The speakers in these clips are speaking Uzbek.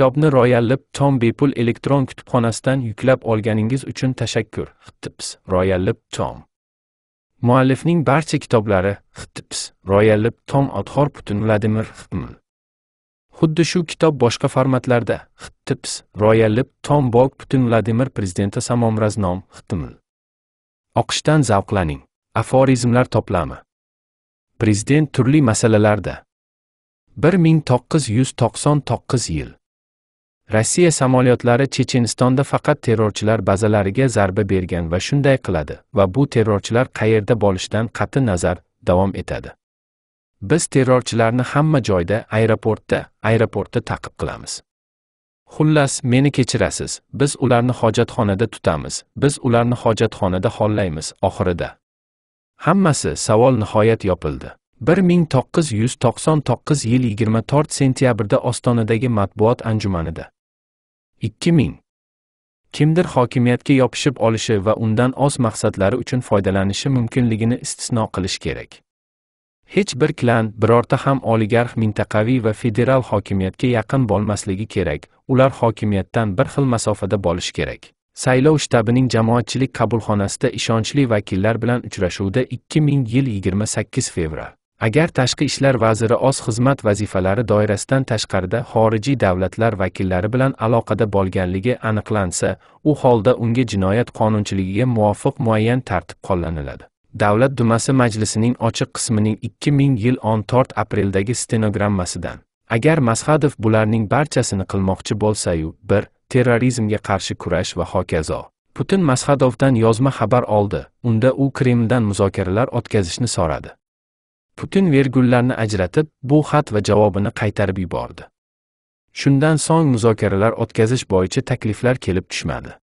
kitobni Lip tom bepul elektron kutubxonasidan yuklab olganingiz uchun tashakkur xtips Lip tom muallifning barcha kitoblari xtips Lip tom adhor putun vladimir xtml xuddi shu kitob boshqa formatlarda xtips Lip tom bog putun vladimir prezidenti samomraznom xtml oqishdan zavqlaning aforizmlar to'plami prezident turli masalalarda 1999 yil Rossiya samolyotlari Chechenistonda faqat terrorchilar bazalariga zarba bergan va shunday qiladi va bu terrorchilar qayerda bo'lishidan qat'i nazar davom etadi. Biz terrorchilarni hamma joyda, aeroportda, aeroportda ta'qib qilamiz. Xullas, meni kechirasiz. Biz ularni hojatxonada tutamiz. Biz ularni hojatxonada xollaymiz oxirida. Hammasi savol nihoyat yopildi. 1999 yil 24 sentyabrda Ostonadagi matbuot anjumanida ikki ming kimdir hokimiyatga yopishib olishi va undan oz maqsadlari uchun foydalanishi mumkinligini istisno qilish kerak hech bir klan birorta ham oligarx mintaqaviy va federal hokimiyatga yaqin bo'lmasligi kerak ular hokimiyatdan bir xil masofada bo'lishi kerak saylov shtabining jamoatchilik qabulxonasida ishonchli vakillar bilan uchrashuvda 2000 yil 28 fevral Agar tashqi ishlar vaziri o'z xizmat vazifalari doirasidan tashqarida xorijiy davlatlar vakillari bilan aloqada bo'lganligi aniqlansa, u holda unga jinoyat qonunchiligiga muvofiq muayyan tartib qo'llaniladi. Davlat dumasi majlisining ochiq qismining 2000 yil 14 apreldagi stenogrammasidan. Agar Masxadov bularning barchasini qilmoqchi bo'lsa-yu, 1. Terrorizmga qarshi kurash va hokazo. Putin Masxadovdan yozma xabar oldi. Unda u Kremldan muzokaralar o'tkazishni so'radi. butun vergullarni ajratib bu xat va javobini qaytarib yubordi shundan so'ng muzokaralar o'tkazish bo'yicha takliflar kelib tushmadi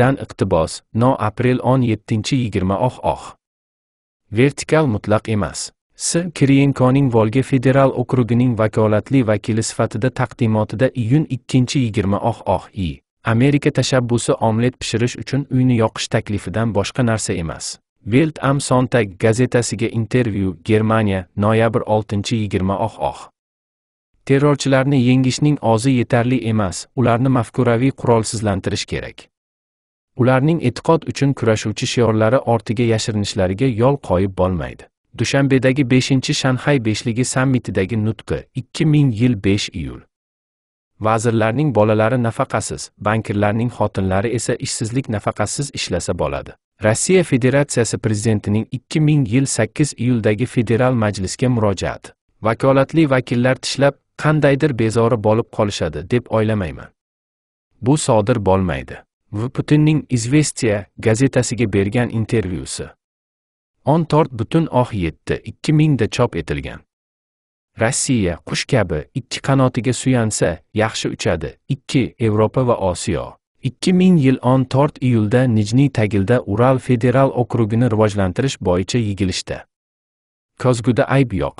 dan iqtibos no aprel 17-20 oh oh vertikal mutlaq emas s kriyenkoning volga federal okrugining vakolatli vakili sifatida taqdimotida iyun 2-20 oh oh i amerika tashabbusi omlet pishirish uchun uyni yoqish taklifidan boshqa narsa emas Bild am Sonntag gazetasiga intervyu Germaniya, noyabr 6-20 oh oh. Terrorchilarni yengishning ozi yetarli emas, ularni mafkuraviy qurolsizlantirish kerak. Ularning e'tiqod uchun kurashuvchi shiorlari ortiga yashirinishlariga yo'l qo'yib bo'lmaydi. Dushanbedagi 5-chi Shanxay beshligi sammitidagi nutqi 2000 yil 5 iyul. Vazirlarning bolalari nafaqasiz, bankirlarning xotinlari esa ishsizlik nafaqasiz ishlasa bo'ladi. Rossiya Federatsiyasi prezidentining 2000 yil 8 iyuldagi federal majlisga murojaati. Vakolatli vakillar tishlab qandaydir bezori bo'lib qolishadi deb o'ylamayman. Bu sodir bo'lmaydi. V Putinning Izvestiya gazetasiga bergan intervyusi. 14 butun oh 7 2000 da chop etilgan. Rossiya qush kabi ikki qanotiga suyansa, yaxshi uchadi. 2 Yevropa va Osiyo. 2000 yil 14 iyulda Nijniy Tagilda Ural federal okrugini rivojlantirish bo'yicha yigilishda. Kozguda ayb yo'q.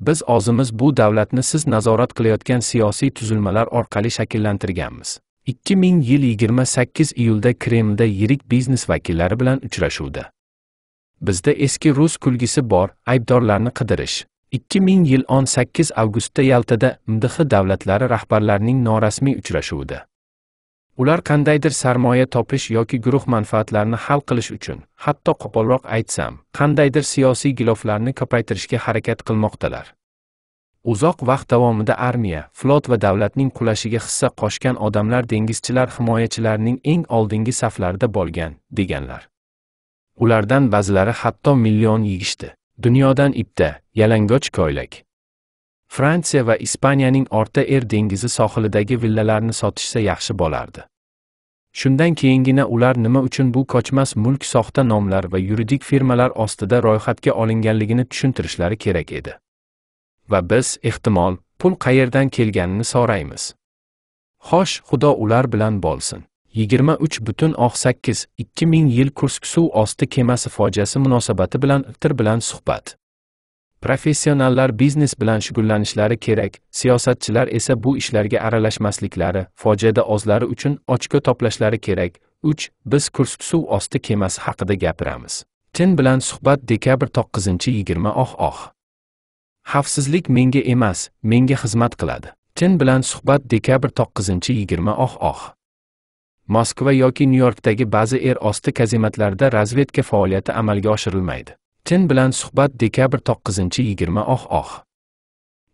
Biz o'zimiz bu davlatni siz nazorat qilayotgan siyosiy tuzilmalar orqali shakllantirganmiz. 2000 yil 28 iyulda Kremlda yirik biznes vakillari bilan uchrashuvda. Bizda eski rus kulgisi bor, aybdorlarni qidirish. 2000 yil 18 avgustda Yaltada MDH davlatlari rahbarlarining norasmiy uchrashuvida Ular qandaydir sarmoya topish yoki guruh manfaatlarini hal qilish uchun, hatto qo'polroq aytsam, qandaydir siyosiy giloflarni ko'paytirishga harakat qilmoqdalar. Uzoq vaqt davomida armiya, flot va davlatning qulashiga hissa qo'shgan odamlar dengizchilar himoyachilarining eng oldingi saflarida bo'lgan, deganlar. Ulardan ba'zilari hatto million yigishdi. Dunyodan ipda, yalangoch koylak, Fransiya va Ispaniyaning Orta Er dengizi sohilidagi villalarni sotishsa yaxshi bo'lardi. Shundan keyingina ular nima uchun bu qochmas mulk soxta nomlar va yuridik firmalar ostida ro'yxatga olinganligini tushuntirishlari kerak edi. Va biz, ehtimol, pul qayerdan kelganini so'raymiz. Xo'sh, Xudo ular bilan bo'lsin. 23.8 2000 yil Kursk suv osti kemasi fojiasi munosabati bilan Iqtir bilan suhbat. Professionallar biznes bilan shug'ullanishlari kerak, siyosatchilar esa bu ishlarga aralashmasliklari, fojiada ozlari uchun ochko toplashlari kerak. 3. Biz Kursk suv osti kemasi haqida gapiramiz. Tin bilan suhbat dekabr 9-20 oh oh. Xavfsizlik menga emas, menga xizmat qiladi. Tin bilan suhbat dekabr 9-20 oh oh. Moskva yoki Nyu-Yorkdagi ba'zi er osti kazematlarida razvedka faoliyati amalga oshirilmaydi. chin bilan suhbat dekabr to'qqizinchi 20 oh oh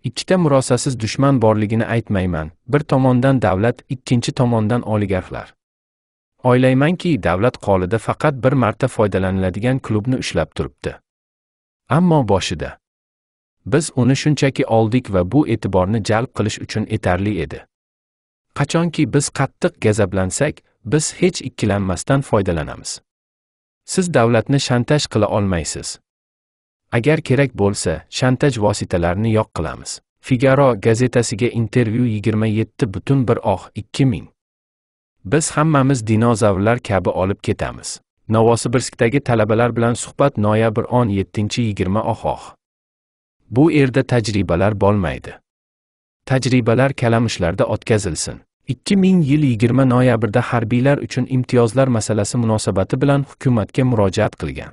ikkita murosasiz dushman borligini aytmayman bir tomondan davlat ikkinchi tomondan oligarxlar o'ylaymanki davlat qolida faqat bir marta foydalaniladigan klubni ushlab turibdi ammo boshida biz uni shunchaki oldik va bu e'tiborni jalb qilish uchun etarli edi qachonki biz qattiq g'azablansak biz hech ikkilanmasdan foydalanamiz Siz davlatni shantaj qila olmaysiz. Agar kerak bo'lsa, shantaj vositalarini yo'q qilamiz. Figaro gazetasiga intervyu 27 butun bir oh 2000. Biz hammamiz dinozavrlar kabi olib ketamiz. Novosibirskdagi talabalar bilan suhbat noyabr 17-20 oh oh. Bu yerda tajribalar bo'lmaydi. Tajribalar kalamushlarda o'tkazilsin. 2020 noyabrda harbiylar uchun imtiyozlar masalasi munosabati bilan hukumatga murojaat qilgan.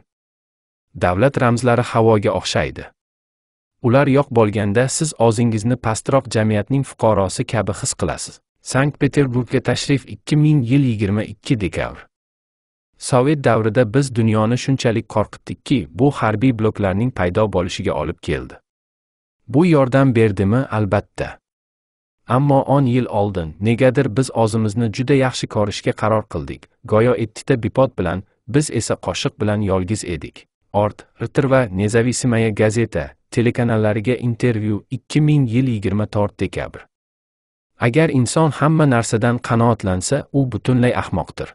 Davlat ramzlari havoga o'xshaydi. Ular yo'q bo'lganda siz o'zingizni pastroq jamiyatning fuqarosi kabi his qilasiz. Sankt-Peterburgga tashrif 2022 dekabr. Sovet davrida biz dunyoni shunchalik qo'rqitdikki, bu harbiy bloklarning paydo bo'lishiga olib keldi. Bu yordam berdimi? Albatta. ammo o'n yil oldin negadir biz o'zimizni juda yaxshi ko'rishga qaror qildik go'yo ettita bipod bilan biz esa qoshiq bilan yolg'iz edik ort ritr va nezavisimaya gazeta telekanallariga intervyu yil 24 dekabr agar inson hamma narsadan qanoatlansa u butunlay ahmoqdir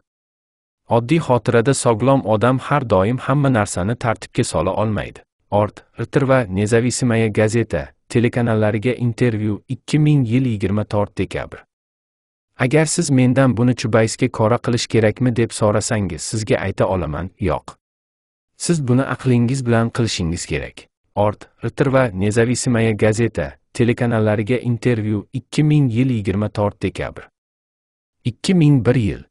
oddiy xotirada sog'lom odam har doim hamma narsani tartibga sola olmaydi Ort, Ritter va Nezavisimaya gazeta telekanallariga intervyu 2024 dekabr. Agar siz mendan buni Chubaysga qora qilish kerakmi deb so'rasangiz, sizga ayta olaman, yo'q. Siz buni aqlingiz bilan qilishingiz kerak. Ort, Ritter va Nezavisimaya gazeta telekanallariga intervyu 2024 dekabr. 2001 yil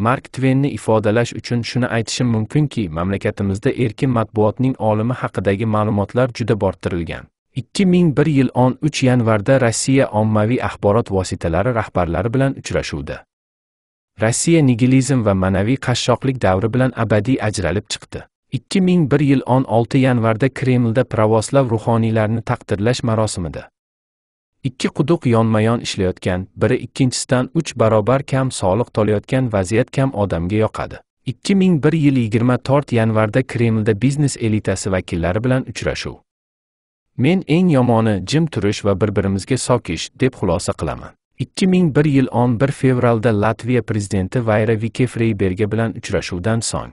Mark Tvenni ifodalash uchun shuni aytishim mumkinki, mamlakatimizda erkin matbuotning olimi haqidagi ma'lumotlar juda bortirilgan. 2001 yil 13 yanvarda Rossiya ommaviy axborot vositalari rahbarlari bilan uchrashuvda Rossiya nigilizm va ma'naviy qashshoqlik davri bilan abadiy ajralib chiqdi. 2001 yil 16 yanvarda Kremlda pravoslav ruhoniylarni taqdirlash marosimida ikki quduq yonma yon ishlayotgan biri ikkinchisidan uch barobar kam soliq to'layotgan vaziyat kam odamga yoqadi ikki ming bir yil yigirma tort yanvarda kremlda biznes elitasi vakillari bilan uchrashuv men eng yomoni jim turish va bir birimizga sokish deb xulosa qilaman 2001 yil 11 fevralda Latviya prezidenti Vayra Vikefreyberga bilan uchrashuvdan so'ng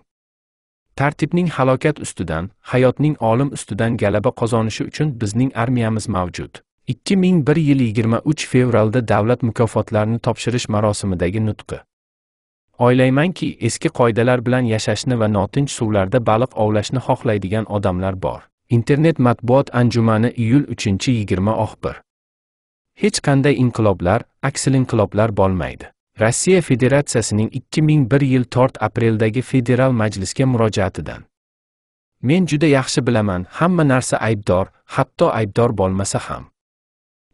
tartibning halokat ustidan, hayotning olim ustidan g'alaba qozonishi uchun bizning armiyamiz mavjud. 2001 yil 23 fevralda davlat mukofotlarini topshirish marosimidagi nutqi. O'ylaymanki, eski qoidalar bilan yashashni va notinch suvlarda baliq ovlashni xohlaydigan odamlar bor. Internet matbuot anjumani iyul 3-20 oxbir. Hech qanday inqiloblar, aksil-inqiloblar bo'lmaydi. Rossiya Federatsiyasining 2001 yil 4 apreldagi federal majlisga murojaatidan. Men juda yaxshi bilaman, hamma narsa aybdor, hatto aybdor bo'lmasa ham.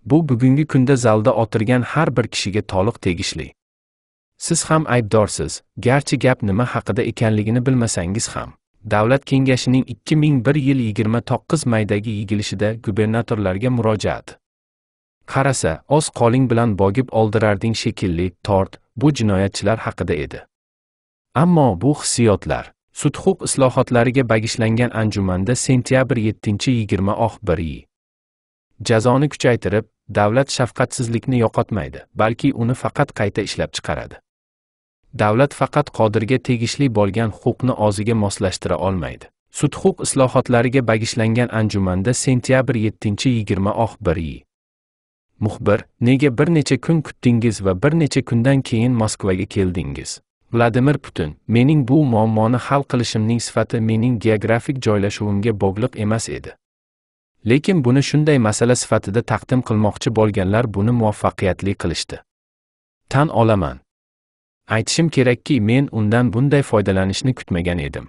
Bu bugungi kunda zalda o'tirgan har bir kishiga toliq tegishli. Siz ham aybdorsiz, garchi gap nima haqida ekanligini bilmasangiz ham. Davlat kengashining 2001 yil 29 maydagi yig'ilishida gubernatorlarga murojaat. Qarasa, oz qoling bilan bogib oldirarding shekilli, tort, bu jinoyatchilar haqida edi. Ammo bu hissiyotlar sud huquq islohotlariga bag'ishlangan anjumanda sentyabr 7 21 jazoni kuchaytirib, davlat shafqatsizlikni yo'qotmaydi balki uni faqat qayta ishlab chiqaradi davlat faqat qodirga tegishli bo'lgan huquqni o'ziga moslashtira olmaydi sud huquq islohotlariga bag'ishlangan anjumanda sentyabr 7-20 yi muxbir nega bir necha kun kutdingiz va bir necha kundan keyin moskvaga keldingiz vladimir putin mening bu muammoni hal qilishimning sifati mening geografik joylashuvimga bog'liq emas edi lekin buni shunday masala sifatida taqdim qilmoqchi bo'lganlar buni muvaffaqiyatli qilishdi. Tan olaman. Aytishim kerakki, men undan bunday foydalanishni kutmagan edim.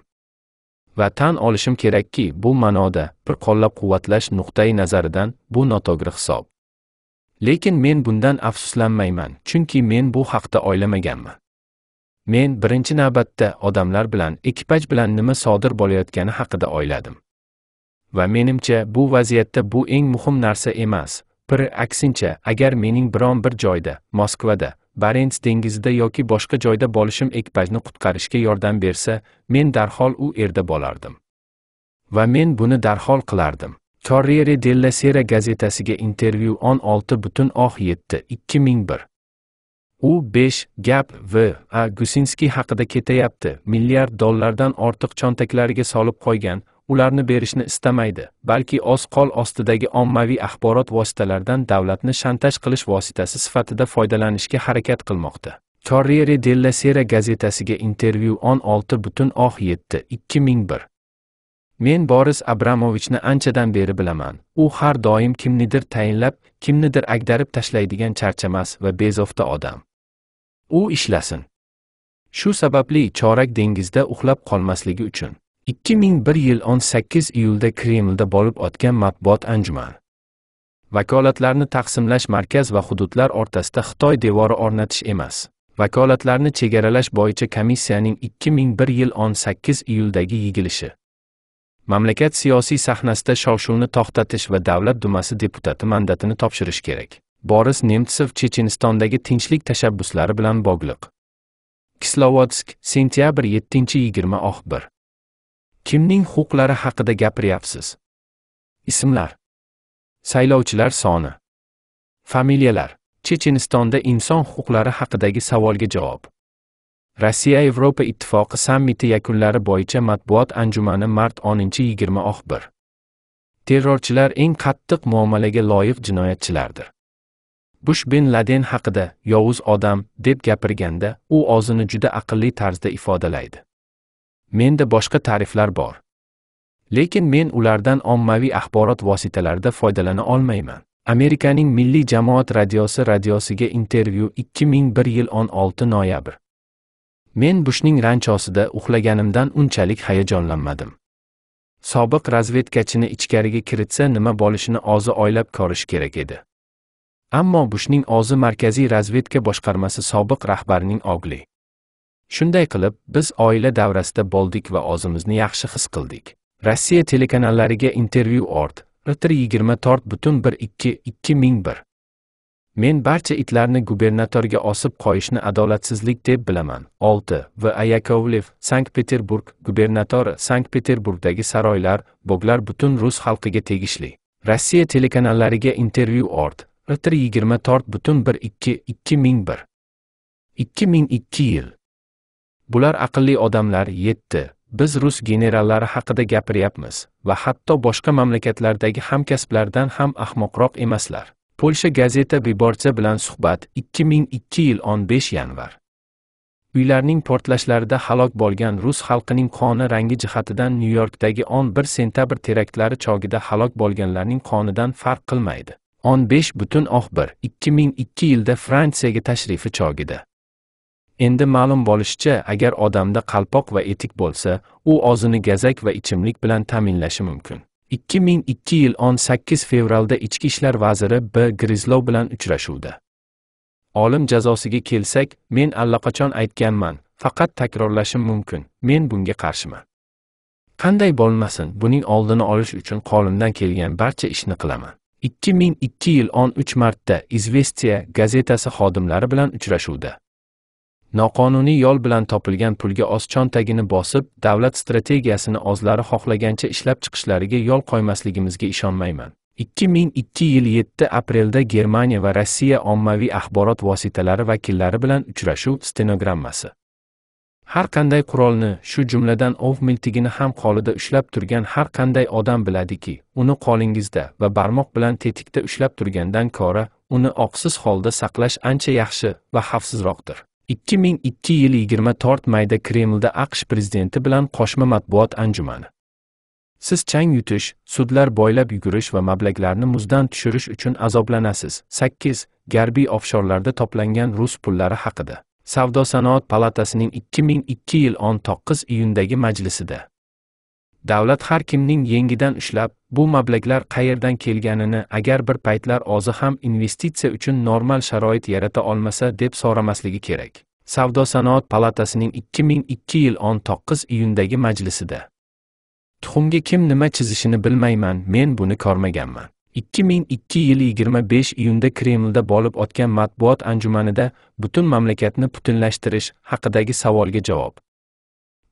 Va tan olishim kerakki, bu ma'noda bir qo'llab-quvvatlash nuqtai nazaridan bu noto'g'ri hisob. Lekin men bundan afsuslanmayman, chunki men bu haqda o'ylamaganman. Men birinchi navbatda odamlar bilan, ekipaj bilan nima sodir bo'layotgani haqida o'yladim. va menimcha bu vaziyatda bu eng muhim narsa emas. Pir aksincha, agar mening biron bir joyda, Moskvada, Barents dengizida yoki boshqa joyda bo'lishim ekipajni qutqarishga yordam bersa, men darhol u yerda bo'lardim. Va men buni darhol qilardim. Corriere della Sera gazetasiga intervyu 16 butun oh 7 2001. U 5 gap v a Gusinski haqida ketayapti. Milliard dollardan ortiq cho'ntaklariga solib qo'ygan, ularni berishni istamaydi balki oz qol ostidagi ommaviy axborot vositalaridan davlatni shantaj qilish vositasi sifatida foydalanishga harakat qilmoqda Corriere della Sera gazetasiga intervyu 16 butun oh 7 2001 Men Boris Abramovichni anchadan beri bilaman. U har doim kimnidir tayinlab, kimnidir agdarib tashlaydigan charchamas va bezovta odam. U ishlasin. Shu sababli chorak dengizda uxlab qolmasligi uchun 2001 yil 18 iyulda Kremlda bo'lib o'tgan matbuot anjuman. Vakolatlarni taqsimlash markaz va hududlar o'rtasida Xitoy devori o'rnatish emas. Vakolatlarni chegaralash bo'yicha komissiyaning 2001 yil 18 iyuldagi yig'ilishi. Mamlakat siyosiy sahnasida shov-shuvni to'xtatish va Davlat dumasi deputati mandatini topshirish kerak. Boris Nemtsov Chechenistondagi tinchlik tashabbuslari bilan bog'liq. Kislovodsk, sentyabr 7-20 oxbir. Kimning huquqlari haqida gapiryapsiz? Ismlar. Saylovchilar soni. Familiyalar. Chechenistonda inson huquqlari haqidagi savolga javob. Rossiya Yevropa Ittifoqi sammiti yakunlari bo'yicha matbuot anjumani mart 10-20 1. Terrorchilar eng qattiq muomalaga loyiq jinoyatchilardir. Bush bin Laden haqida yovuz odam deb gapirganda, u o'zini juda aqlli tarzda ifodalaydi. menda boshqa tariflar bor. Lekin men ulardan ommaviy axborot vositalarida foydalana olmayman. Amerikaning Milliy jamoat radiosi radiosiga intervyu 2001 yil 16 noyabr. Men Bushning ranchosida uxlaganimdan unchalik hayajonlanmadim. Sobiq razvedkachini ichkariga kiritsa nima bo'lishini o'zi o'ylab ko'rish kerak edi. Ammo Bushning o'zi markaziy razvedka boshqarmasi sobiq rahbarining ogli Shunday qilib, biz oila davrasida bo'ldik va o'zimizni yaxshi his qildik. Rossiya telekanallariga intervyu ort, RTR 2001. Men barcha itlarni gubernatorga osib qo'yishni adolatsizlik deb bilaman. 6 va Ayakovlev, Sankt-Peterburg gubernatori, Sankt-Peterburgdagi saroylar, boglar butun rus xalqiga tegishli. Rossiya telekanallariga intervyu ort, RTR 2001. 2002 yil Bular aqlli odamlar yetti. Biz rus generallari haqida gapiryapmiz va hatto boshqa mamlakatlardagi hamkasblardan ham ahmoqroq emaslar. Polsha gazeta Biborcha bilan suhbat 2002 yil 15 yanvar. Uylarning portlashlarida halok bo'lgan rus xalqining qoni rangi jihatidan Nyu-Yorkdagi 11 sentabr teraktlari chog'ida halok bo'lganlarning qonidan farq qilmaydi. 15 butun oh 1 2002 yilda Fransiyaga tashrifi chog'ida Endi ma'lum bo'lishicha, agar odamda qalpoq va etik bo'lsa, u o'zini gazak va ichimlik bilan ta'minlashi mumkin. 2002 yil 18 fevralda Ichki ishlar vaziri B. Grizlov bilan uchrashuvda. Olim jazosiga kelsak, men allaqachon aytganman, faqat takrorlashim mumkin. Men bunga qarshiman. Qanday bo'lmasin, buning oldini olish uchun qo'limdan kelgan barcha ishni qilaman. 2002 yil 13 martda Izvestiya gazetasi xodimlari bilan uchrashuvda noqonuniy yo'l bilan topilgan pulga oschon tagini bosib davlat strategiyasini o'zlari xohlagancha ishlab chiqishlariga yo'l qo'ymasligimizga ishonmayman 2002 yil 7 aprelda germaniya va rossiya ommaviy axborot vositalari vakillari bilan uchrashuv stenogrammasi har qanday qurolni shu jumladan ov miltigini ham qo'lida ushlab turgan har qanday odam biladiki uni qo'lingizda va barmoq bilan tetikda ushlab turgandan ko'ra uni oqsiz holda saqlash ancha yaxshi va xavfsizroqdir ikki yil 24 mayda Kremlda AQSh prezidenti bilan qo'shma matbuot anjumani. Siz chang yutish, sudlar boylab yugurish va mablag'larni muzdan tushirish uchun azoblanasiz. 8. Garbiy ofshorlarda toplangan rus pullari haqida. Savdo sanoat palatasining 2002 yil 19 iyundagi majlisida davlat har kimning yengidan ushlab bu mablaglar qayerdan kelganini agar bir paytlar ozi ham investitsiya uchun normal sharoit yarata olmasa deb so'ramasligi kerak savdo sanoat palatasining 2002 yil 19 iyundagi majlisida tuxumga kim nima chizishini bilmayman men buni ko'rmaganman 2002 yil 25 iyunda Kremlda bo'lib o'tgan matbuot anjumanida butun mamlakatni putinlashtirish haqidagi savolga javob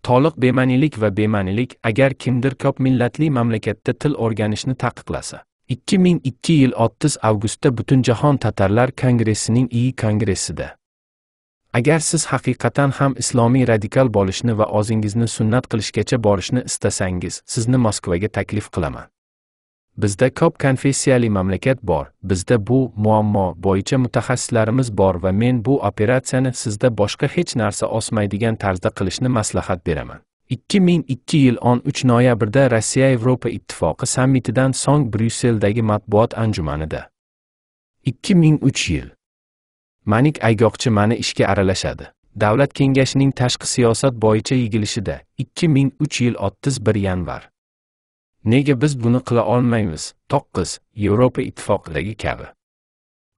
Toliq bemanilik va bemanilik agar kimdir ko'p millatli mamlakatda til o'rganishni taqiqlasa. 2002 yil 30 avgustda Butunjahon Tatarlar kongressining iyi kongressida. Agar siz haqiqatan ham islomiy radikal bo'lishni va o'zingizni sunnat qilishgacha borishni istasangiz, sizni Moskvaga taklif qilaman. Bizda ko'p konfessiyali mamlakat bor. Bizda bu muammo bo'yicha mutaxassislarimiz bor va men bu operatsiyani sizda boshqa hech narsa osmaydigan tarzda qilishni maslahat beraman. 2002 yil 13 noyabrda Rossiya Yevropa Ittifoqi sammitidan so'ng Bryusseldagi matbuot anjumanida 2003 yil Manik aygoqchi meni ishga aralashadi. Davlat kengashining tashqi siyosat bo'yicha yig'ilishida 2003 yil 31 yanvar Nega biz buni qila olmaymiz, to'qqiz, Yevropa ittifoqidagi kabi?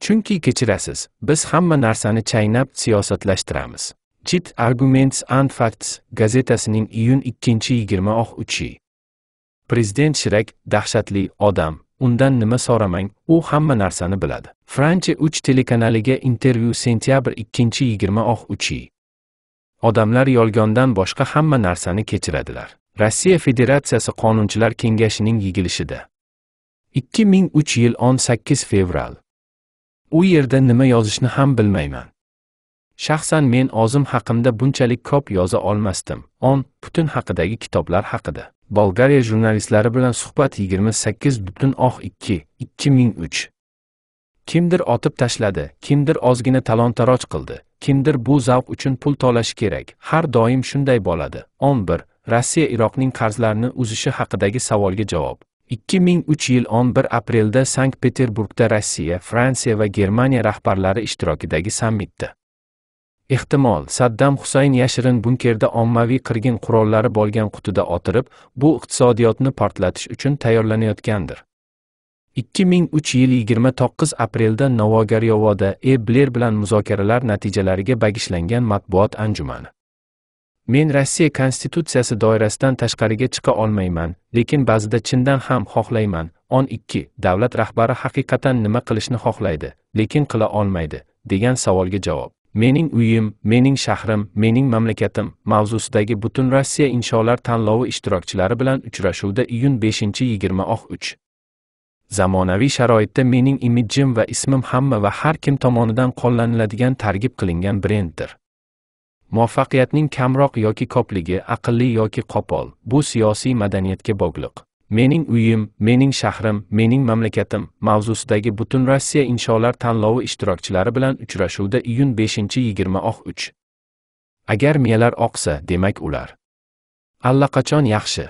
Chunki kechirasiz, biz hamma narsani chaynab siyosatlashtiramiz. Chit Arguments and Facts gazetasining iyun 2-23 Prezident Shirak dahshatli odam, undan nima so'ramang, u hamma narsani biladi. Fransiya 3 telekanaliga intervyu sentyabr 2-23 Odamlar yolgondan boshqa hamma narsani kechiradilar. Rossiya Federatsiyasi Qonunchilar kengashining yig'ilishida 2003 yil 18 fevral. U yerda nima yozishni ham bilmayman. Shaxsan men o'zim haqimda bunchalik ko'p yoza olmasdim. On butun haqidagi kitoblar haqida. Bolgariya jurnalistlari bilan suhbat 28 butun oh 2 2003. Kimdir otib tashladi, kimdir ozgina talon-taroj qildi, kimdir bu zavq uchun pul to'lashi kerak. Har doim shunday bo'ladi. 11 Rossiya Iroqning qarzlarini uzishi haqidagi savolga javob. 2003 yil 11 aprelda Sankt-Peterburgda Rossiya, Fransiya va Germaniya rahbarlari ishtirokidagi sammitda. Ehtimol, Saddam Husayn yashirin bunkerda ommaviy qirgin qurollari bo'lgan qutida otirib, bu iqtisodiyotni portlatish uchun tayyorlanayotgandir. 2003 yil 29 aprelda Novogaryovoda E. bilan muzokaralar natijalariga bagishlangan matbuot anjumani Men Rossiya konstitutsiyasi doirasidan tashqariga chiqa olmayman, lekin ba'zida chindan ham xohlayman. o'n 12. Davlat rahbari haqiqatan nima qilishni xohlaydi, lekin qila olmaydi degan savolga javob. Mening uyim, mening shahrim, mening mamlakatim mavzusidagi butun Rossiya insholar tanlovi ishtirokchilari bilan uchrashuvda iyun 5-20-3 zamonaviy sharoitda mening imijim va ismim hamma va har kim tomonidan qo'llaniladigan targib qilingan brenddir Muvaffaqiyatning kamroq yoki ko'pligi aqlli yoki qo'pol, bu siyosiy madaniyatga bog'liq. Mening uyim, mening shahrim, mening mamlakatim mavzusidagi butun Rossiya insholar tanlovi ishtirokchilari bilan uchrashuvda iyun 5-20 oq Agar miyalar oqsa, demak ular allaqachon yaxshi.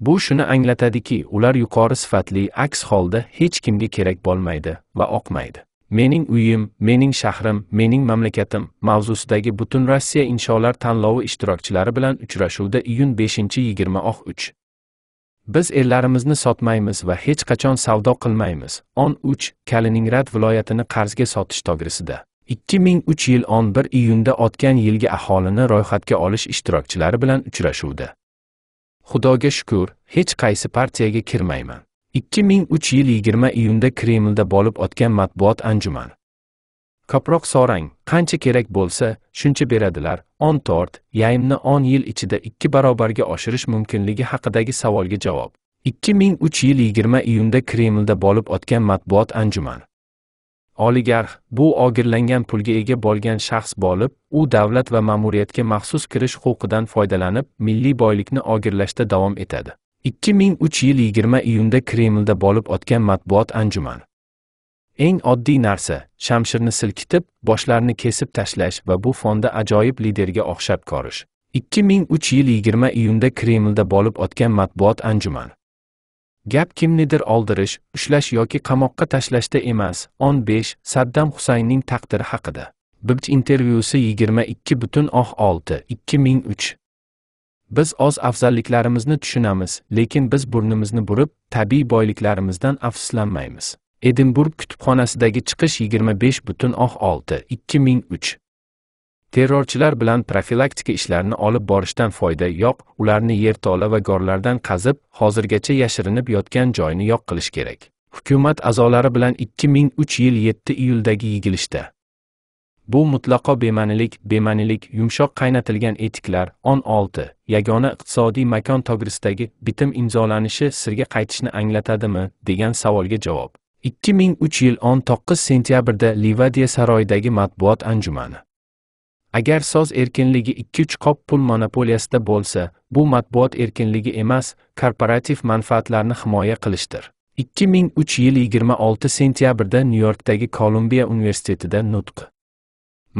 Bu shuni anglatadiki, ular yuqori sifatli, aks holda hech kimga kerak bo'lmaydi va oqmaydi. Mening uyim, mening shahrim, mening mamlakatim mavzusidagi butun Rossiya insholar tanlovi ishtirokchilari bilan uchrashuvda iyun 5-20 oh Biz ellarimizni sotmaymiz va hech qachon savdo qilmaymiz. On Kaliningrad viloyatini qarzga sotish to'g'risida. 2003 yil 11 iyunda o'tgan yilgi aholini ro'yxatga olish ishtirokchilari bilan uchrashuvda. Xudoga shukr, hech qaysi partiyaga kirmayman. 2003 yil 20 iyunda Kremlda bo'lib o'tgan matbuot anjuman. Ko'proq so'rang, qancha kerak bo'lsa, shuncha beradilar. 14 tort, yayimni 10 yil ichida 2 barobarga oshirish mumkinligi haqidagi savolga javob. 2003 yil 20 iyunda Kremlda bo'lib o'tgan matbuot anjuman. Oligarx bu og'irlangan pulga ega bo'lgan shaxs bo'lib, u davlat va ma'muriyatga maxsus kirish huquqidan foydalanib, milliy boylikni og'irlashda davom etadi. 2003 yil 20 iyunda Kremlda bo'lib o'tgan matbuot anjuman. Eng oddiy narsa shamshirni silkitib, boshlarni kesib tashlash va bu fonda ajoyib liderga o'xshab korish. 2003 yil 20 iyunda Kremlda bo'lib o'tgan matbuot anjuman. Gap kimnidir oldirish, ushlash yoki qamoqqa tashlashda emas, 15 Saddam Husaynning taqdiri haqida. Bibch intervyusi 22 butun oh 6 2003 biz oz afzalliklarimizni tushunamiz lekin biz burnimizni burib tabiiy boyliklarimizdan afsuslanmaymiz edinburg kutubxonasidagi chiqish 25 butun oh 6 2003 terrorchilar bilan profilaktika ishlarini olib borishdan foyda yo'q ularni yertola va gorlardan qazib hozirgacha yashirinib yotgan joyni yo'q qilish kerak hukumat a'zolari bilan 2003 yil 7 iyuldagi yig'ilishda Bu mutlaqo bema'nilik, bema'nilik, yumshoq qaynatilgan etiklar, 16. Yagona iqtisodiy makon to'g'risidagi bitim imzolanishi sirga qaytishni anglatadimi degan savolga javob. 2003 yil 19 sentyabrda Livadiya saroyidagi matbuot anjumani. Agar so'z erkinligi 2-3 qop pul monopoliyasida bo'lsa, bu matbuot erkinligi emas, korporativ manfaatlarni himoya qilishdir. 2003 yil 26 sentyabrda Nyu-Yorkdagi Kolumbiya universitetida nutq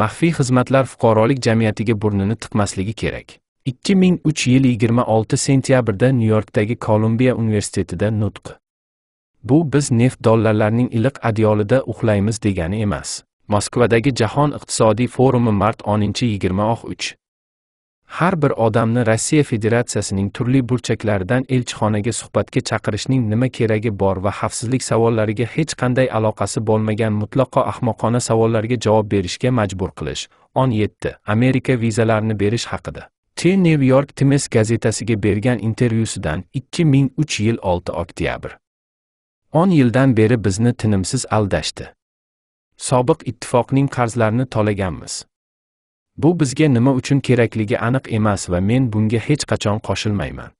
maxfiy xizmatlar fuqarolik jamiyatiga burnini tiqmasligi kerak 2003 yil 26 sentyabrda Nyu-Yorkdagi Kolumbiya universitetida nutq. Bu biz neft dollarlarning iliq adyolida uxlaymiz degani emas. Moskvadagi Jahon iqtisodiy forumi mart 10-20 har bir odamni Rossiya Federatsiyasining turli burchaklaridan elchixonaga suhbatga chaqirishning nima keragi bor va xavfsizlik savollariga hech qanday aloqasi bo'lmagan mutlaqo ahmoqona savollarga javob berishga majbur qilish. 17. Amerika vizalarini berish haqida. T New York Times gazetasiga bergan intervyusidan 2003 yil 6 oktyabr. 10 yildan beri bizni tinimsiz aldashdi. Sobiq ittifoqning qarzlarini to'laganmiz. Bu bizga nima uchun kerakligi aniq emas va men bunga hech qachon qoshilmayman.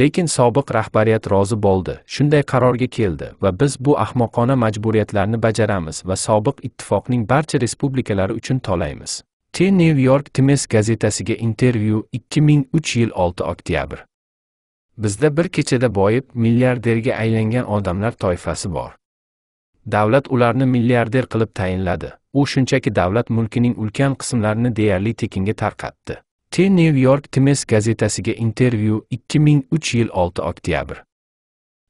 Lekin sobiq rahbariyat rozi bo'ldi, shunday qarorga keldi va biz bu ahmoqona majburiyatlarni bajaramiz va sobiq ittifoqning barcha respublikalari uchun tolaymiz. The New York Times gazetasiga intervyu 2003 yil 6 oktyabr. Bizda bir kechada boyib milliarderga aylangan odamlar toifasi bor. davlat ularni milliarder qilib tayinladi u shunchaki davlat mulkining ulkan qismlarini deyarli tekinga tarqatdi The new york times gazetasiga intervyu 2003 yil 6 oktyabr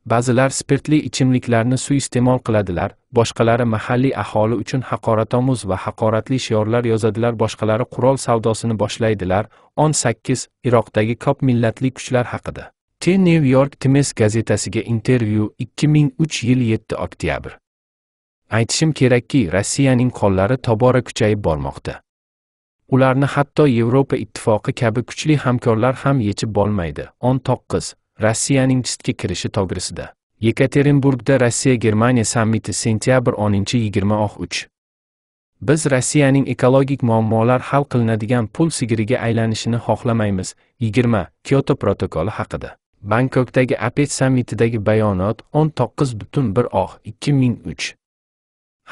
ba'zilar spirtli ichimliklarni suiiste'mol qiladilar boshqalari mahalliy aholi uchun haqoratomuz va haqoratli shiorlar yozadilar boshqalari qurol savdosini boshlaydilar 18 iroqdagi ko'p millatli kuchlar haqida The new york times gazetasiga intervyu 2003 yil 7 oktyabr Aytishim kerakki, Rossiyaning qo'llari tobora kuchayib bormoqda. Ularni hatto Yevropa ittifoqi kabi kuchli hamkorlar ham yechib bo'lmaydi. 19. Rossiyaning chistga kirishi to'g'risida. Yekaterinburgda Rossiya Germaniya sammiti sentyabr 10-20-3. Biz Rossiyaning ekologik muammolar hal qilinadigan pul sigiriga aylanishini xohlamaymiz. 20. Kyoto protokoli haqida. Bangkokdagi APEC sammitidagi bayonot 19.1 oh 2003.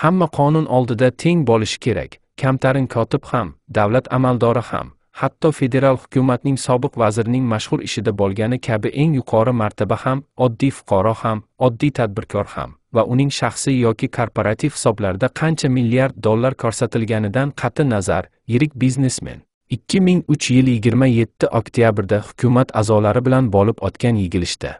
hamma qonun oldida teng bo'lishi kerak kamtarin kotib ham davlat amaldori ham hatto federal hukumatning sobiq vazirining mashhur ishida bo'lgani kabi eng yuqori martaba ham oddiy fuqaro ham oddiy tadbirkor ham va uning shaxsiy yoki korporativ hisoblarida qancha milliard dollar ko'rsatilganidan qat'i nazar yirik biznesmen 2003 yil 27 oktyabrda hukumat a'zolari bilan bo'lib o'tgan yig'ilishda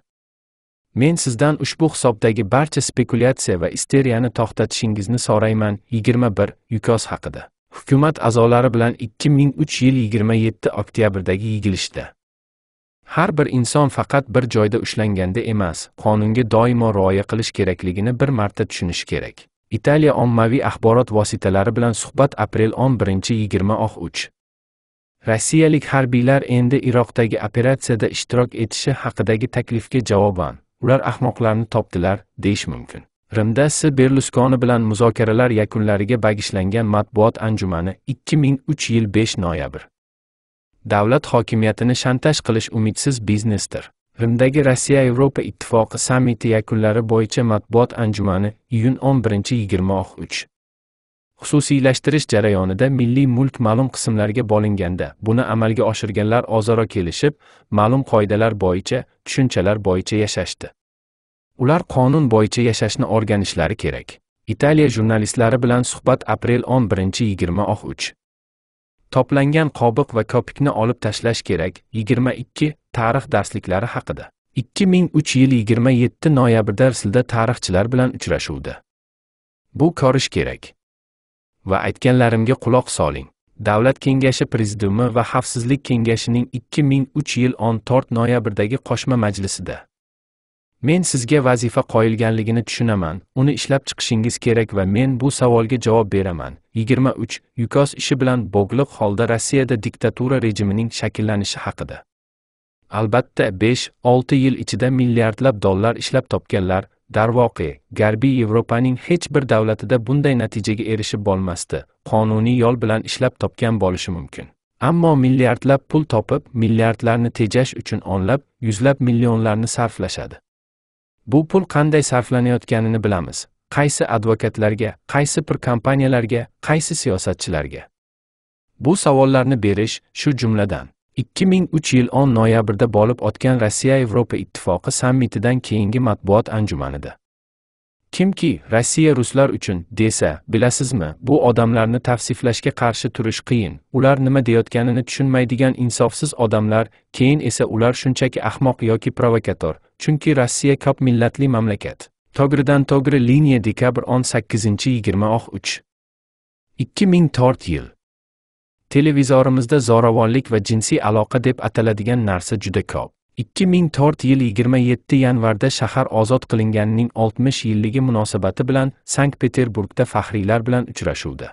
Men sizdan ushbu hisobdagi barcha spekulyatsiya va isteriyani to'xtatishingizni so'rayman. 21 Yukos haqida. Hukumat a'zolari bilan 2003 yil 27 oktyabrdagi yig'ilishda har bir inson faqat bir joyda ushlanganda emas, qonunga doimo rioya qilish kerakligini bir marta tushunish kerak. Italiya ommaviy axborot vositalari bilan suhbat aprel 11-20-3. Rossiyalik harbiylar endi Iroqdagi operatsiyada ishtirok etishi haqidagi taklifga javoban ular ahmoqlarni topdilar deyish mumkin rimda s berluskoni bilan muzokaralar yakunlariga bag'ishlangan matbuot anjumani 2003 yil 5 noyabr davlat hokimiyatini shantaj qilish umidsiz biznesdir rimdagi rossiya yevropa ittifoqi sammiti yakunlari bo'yicha matbuot anjumani iyun 11 20 xususiylashtirish jarayonida milliy mulk ma'lum qismlarga bo'linganda buni amalga oshirganlar o'zaro kelishib ma'lum qoidalar bo'yicha tushunchalar bo'yicha yashashdi ular qonun bo'yicha yashashni o'rganishlari kerak italiya jurnalistlari bilan suhbat aprel 11 yigirma oh uch toplangan qobiq va kopikni olib tashlash kerak 22 tarix darsliklari haqida 2003 yil 27 noyabrda rsilda tarixchilar bilan uchrashuvda bu korish kerak va aytganlarimga quloq soling. Davlat kengashi prezidiumi va Xavfsizlik kengashining 2003 yil 14 noyabrdagi qo'shma majlisida Men sizga vazifa qo'yilganligini tushunaman, uni ishlab chiqishingiz kerak va men bu savolga javob beraman. 23 Yukos ishi bilan bog'liq holda Rossiyada diktatura rejimining shakllanishi haqida. Albatta 5-6 yil ichida milliardlab dollar ishlab topganlar darvoqe g'arbiy yevropaning hech bir davlatida bunday natijaga erishib bo'lmasdi qonuniy yo'l bilan ishlab topgan bo'lishi mumkin ammo milliardlab pul topib milliardlarni tejash uchun o'nlab yuzlab millionlarni sarflashadi bu pul qanday sarflanayotganini bilamiz qaysi advokatlarga qaysi bir kompaniyalarga qaysi siyosatchilarga bu savollarni berish shu jumladan 2003 yil 10 noyabrda bo'lib o'tgan Rossiya Yevropa ittifoqi sammitidan keyingi matbuot anjumanida kimki Rossiya ruslar uchun desa, bilasizmi, bu odamlarni tavsiflashga qarshi turish qiyin. Ular nima deyotganini tushunmaydigan insofsiz odamlar, keyin esa ular shunchaki ahmoq yoki provokator, chunki Rossiya ko'p millatli mamlakat. Togridan togri liniya dekabr 18 23 2004 yil televizorimizda zo'ravonlik va jinsiy aloqa deb ataladigan narsa juda ko'p. 2004 yil 27 yanvarda shahar ozod qilinganining 60 yilligi munosabati bilan Sankt-Peterburgda faxriylar bilan uchrashuvdi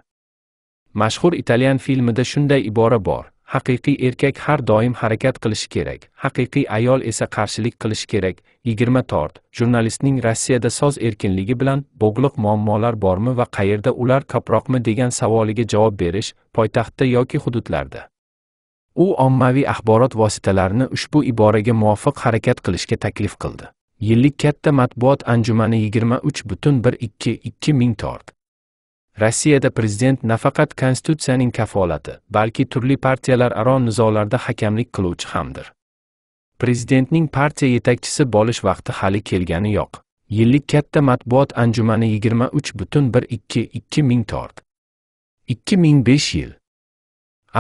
Mashhur italyan filmida shunday ibora bor: haqiqiy erkak har doim harakat qilishi kerak haqiqiy ayol esa qarshilik qilishi kerak yigirma tort jurnalistning rossiyada so'z erkinligi bilan bog'liq muammolar bormi va qayerda ular ko'proqmi degan savoliga javob berish poytaxtda yoki hududlarda u ommaviy axborot vositalarini ushbu iboraga muvofiq harakat qilishga taklif qildi yillik katta matbuot anjumani uch butun bir ikki ikki ming tort Rossiyada prezident nafaqat konstitutsiyaning kafolati, balki turli partiyalar aro nizolarda hakamlik qiluvchi hamdir. Prezidentning partiya yetakchisi bo'lish vaqti hali kelgani yo'q. Yillik katta matbuot anjumani 2312 ming tort. 2005 yil.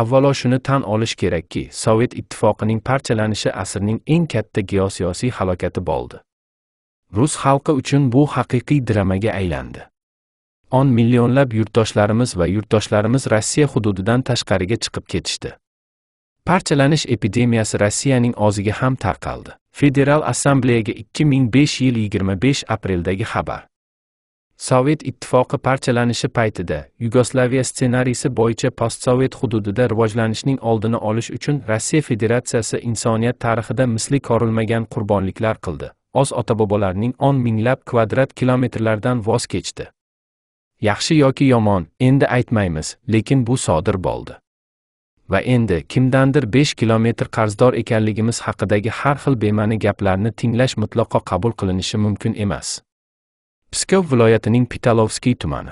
Avvalo shuni tan olish kerakki, Sovet ittifoqining parchalanishi asrning eng katta geosiyosiy halokati bo'ldi. Rus xalqi uchun bu haqiqiy dramaga aylandi. 10 millionlab yurtdoshlarimiz va yurtdoshlarimiz Rossiya hududidan tashqariga chiqib ketishdi. Parchalanish epidemiyasi Rossiyaning oziga ham tarqaldi. Federal assambleyaga 2005 yil 25 apreldagi xabar. Sovet ittifoqi parchalanishi paytida Yugoslaviya ssenariysi bo'yicha postsovet hududida rivojlanishning oldini olish uchun Rossiya Federatsiyasi insoniyat tarixida misli ko'rilmagan qurbonliklar qildi. Oz ota-bobolarning 10 minglab kvadrat kilometrlardan voz kechdi. yaxshi yoki yomon endi aytmaymiz lekin bu sodir bo'ldi va endi kimdandir 5 kilometr qarzdor ekanligimiz haqidagi har xil bema'ni gaplarni tinglash mutlaqo qabul qilinishi mumkin emas pskov viloyatining pitalovskiy tumani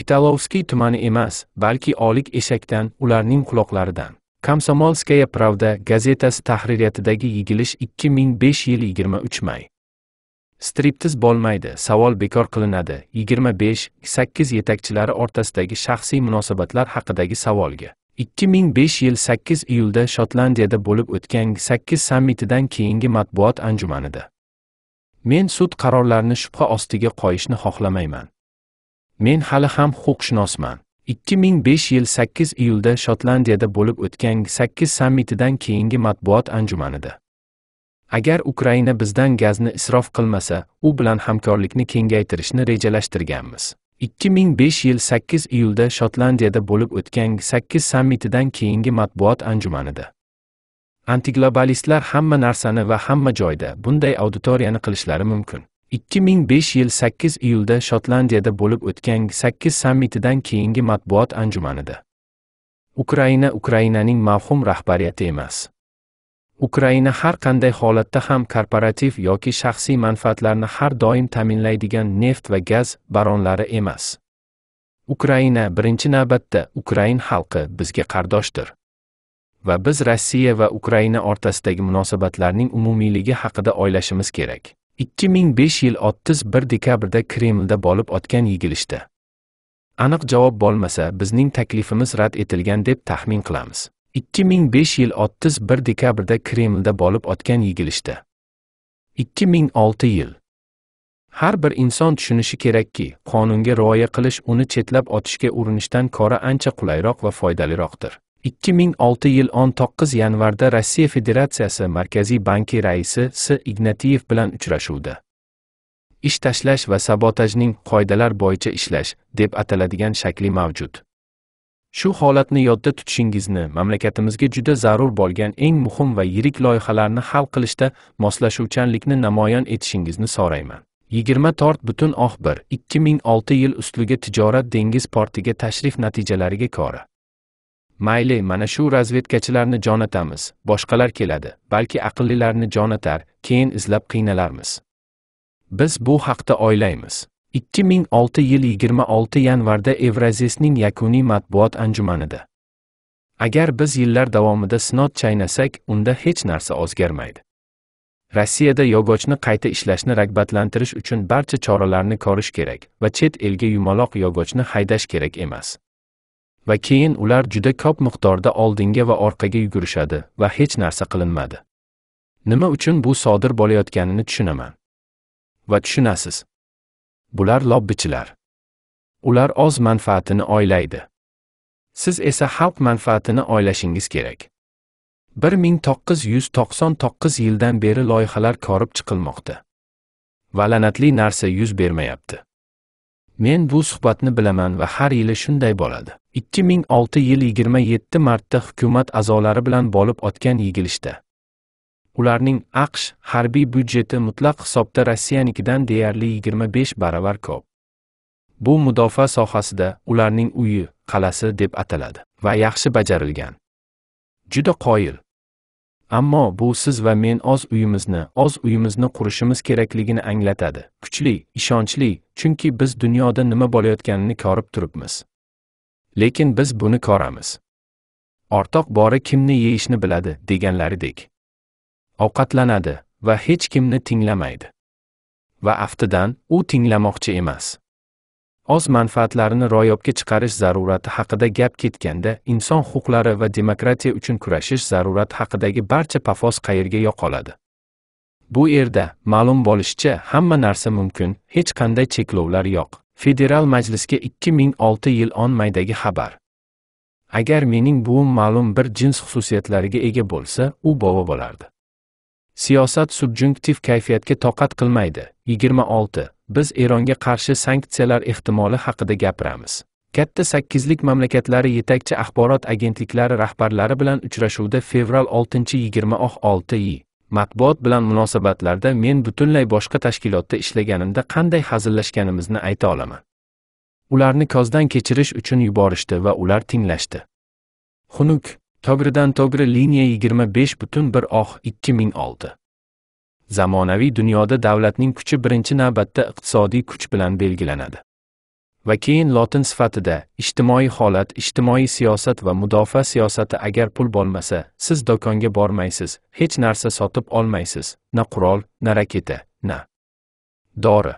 pitalovskiy tumani emas balki olik eshakdan ularning quloqlaridan komsomolskaya pravda gazetasi tahririyatidagi yigilish 2005 yil 23 may striptiz bo'lmaydi savol bekor qilinadi 25-8 yetakchilari o'rtasidagi shaxsiy munosabatlar haqidagi savolga 2005 yil 8 iyulda shotlandiyada bo'lib o'tgan 8 sammitidan keyingi matbuot anjumanida men sud qarorlarini shubha ostiga qo'yishni xohlamayman men hali ham huquqshunosman 2005 yil 8 iyulda shotlandiyada bo'lib o'tgan 8 sammitidan keyingi matbuot anjumanida Agar Ukraina bizdan gazni isrof qilmasa, u bilan hamkorlikni kengaytirishni rejalashtirganmiz. 2005 yil 8 iyulda Shotlandiyada bo'lib o'tgan 8 sammitidan keyingi matbuot anjumanida antiglobalistlar hamma narsani va hamma joyda bunday auditoriyani qilishlari mumkin. 2005 yil 8 iyulda Shotlandiyada bo'lib o'tgan 8 sammitidan keyingi matbuot anjumanida Ukraina Ukrainaning mavhum rahbariyati emas, Ukraina har qanday holatda ham korporativ yoki shaxsiy manfaatlarni har doim ta'minlaydigan neft va gaz baronlari emas. Ukraina birinchi navbatda Ukrain xalqi bizga qardoshdir. Va biz Rossiya va Ukraina o'rtasidagi munosabatlarning umumiyligi haqida o'ylashimiz kerak. 2005 yil 31 dekabrda Kremlda bo'lib o'tgan yigilishda aniq javob bo'lmasa bizning taklifimiz rad etilgan deb taxmin qilamiz. 2005 yil 31 dekabrda Kremlda bo'lib o'tgan yigilishda. 2006 yil. Har bir inson tushunishi kerakki, qonunga rioya qilish uni chetlab otishga urinishdan ko'ra ancha qulayroq va foydaliroqdir. 2006 yil 19 yanvarda Rossiya Federatsiyasi Markaziy banki raisi S. Ignatiyev bilan uchrashuvda ish tashlash va sabotajning qoidalar bo'yicha ishlash deb ataladigan shakli mavjud. Shu holatni yodda tutishingizni mamlakatimizga juda zarur bo'lgan eng muhim va yirik loyihalarni hal qilishda moslashuvchanlikni namoyon etishingizni so'rayman. 20 tort butun oh 1 2006 yil ustluga tijorat dengiz portiga tashrif natijalariga ko'ra. Mayli, mana shu razvedkachilarni jonatamiz, boshqalar keladi, balki aqllilarni jonatar, keyin izlab qiynalarmiz. Biz bu haqda o'ylaymiz. 2006 yil 26 yanvarda Evrazesning yakuniy matbuot anjumanida. Agar biz yillar davomida sinot chaynasak, unda hech narsa o'zgarmaydi. Rossiyada yog'ochni qayta ishlashni rag'batlantirish uchun barcha choralarni ko'rish kerak va chet elga yumaloq yog'ochni haydash kerak emas. Va keyin ular juda ko'p miqdorda oldinga va orqaga yugurishadi va hech narsa qilinmadi. Nima uchun bu sodir bo'layotganini tushunaman. Va tushunasiz. Bular lobbichilar. Ular o'z manfaatini oylaydi. Siz esa xalq manfaatini oylashingiz kerak. 1999 yildan beri loyihalar korib chiqilmoqda. Va lanatli narsa yuz bermayapti. Men bu suhbatni bilaman va har yili shunday bo'ladi. 2006 yil 27 martda hukumat a'zolari bilan bo'lib o'tgan yig'ilishda ularning aqsh harbiy byudjeti mutlaq hisobda rossiyanikidan deyarli 25 baravar ko'p bu mudofaa sohasida ularning uyi qalasi deb ataladi va yaxshi bajarilgan juda qoyil ammo bu siz va men o'z uyimizni o'z uyimizni qurishimiz kerakligini anglatadi kuchli ishonchli chunki biz dunyoda nima bo'layotganini ko'rib turibmiz lekin biz buni ko'ramiz ortoq bori kimni yeyishni biladi deganlaridek ovqatlanadi va hech kimni tinglamaydi. Va aftidan u tinglamoqchi emas. Oz manfaatlarini ro'yobga chiqarish zarurati haqida gap ketganda, inson huquqlari va demokratiya uchun kurashish zarurati haqidagi barcha pafos qayerga yo'qoladi? Bu yerda ma'lum bo'lishicha, hamma narsa mumkin, hech qanday cheklovlar yo'q. Federal majlisga 2006 yil maydagi xabar. Agar mening buvim ma'lum bir jins xususiyatlariga ega bo'lsa, u bova bo'lardi. Siyosat subjunktiv kayfiyatga toqat qilmaydi. 26. Biz Eronga qarshi sanksiyalar ehtimoli haqida gapiramiz. Katta sakkizlik mamlakatlari yetakchi axborot agentliklari rahbarlari bilan uchrashuvda fevral 6-20-6i matbuot bilan munosabatlarda men butunlay boshqa tashkilotda ishlaganimda qanday hazillashganimizni ayta olaman. Ularni kozdan kechirish uchun yuborishdi va ular tinglashdi. Xunuk tog'ridan tog'ri liniya 25 butun bir oh ming 2006. Zamonaviy dunyoda davlatning kuchi birinchi navbatda iqtisodiy kuch bilan belgilanadi. Va keyin lotin sifatida ijtimoiy holat, ijtimoiy siyosat va mudofaa siyosati agar pul bo'lmasa, siz do'konga bormaysiz, hech narsa sotib olmaysiz, na qurol, na raketa, na dori.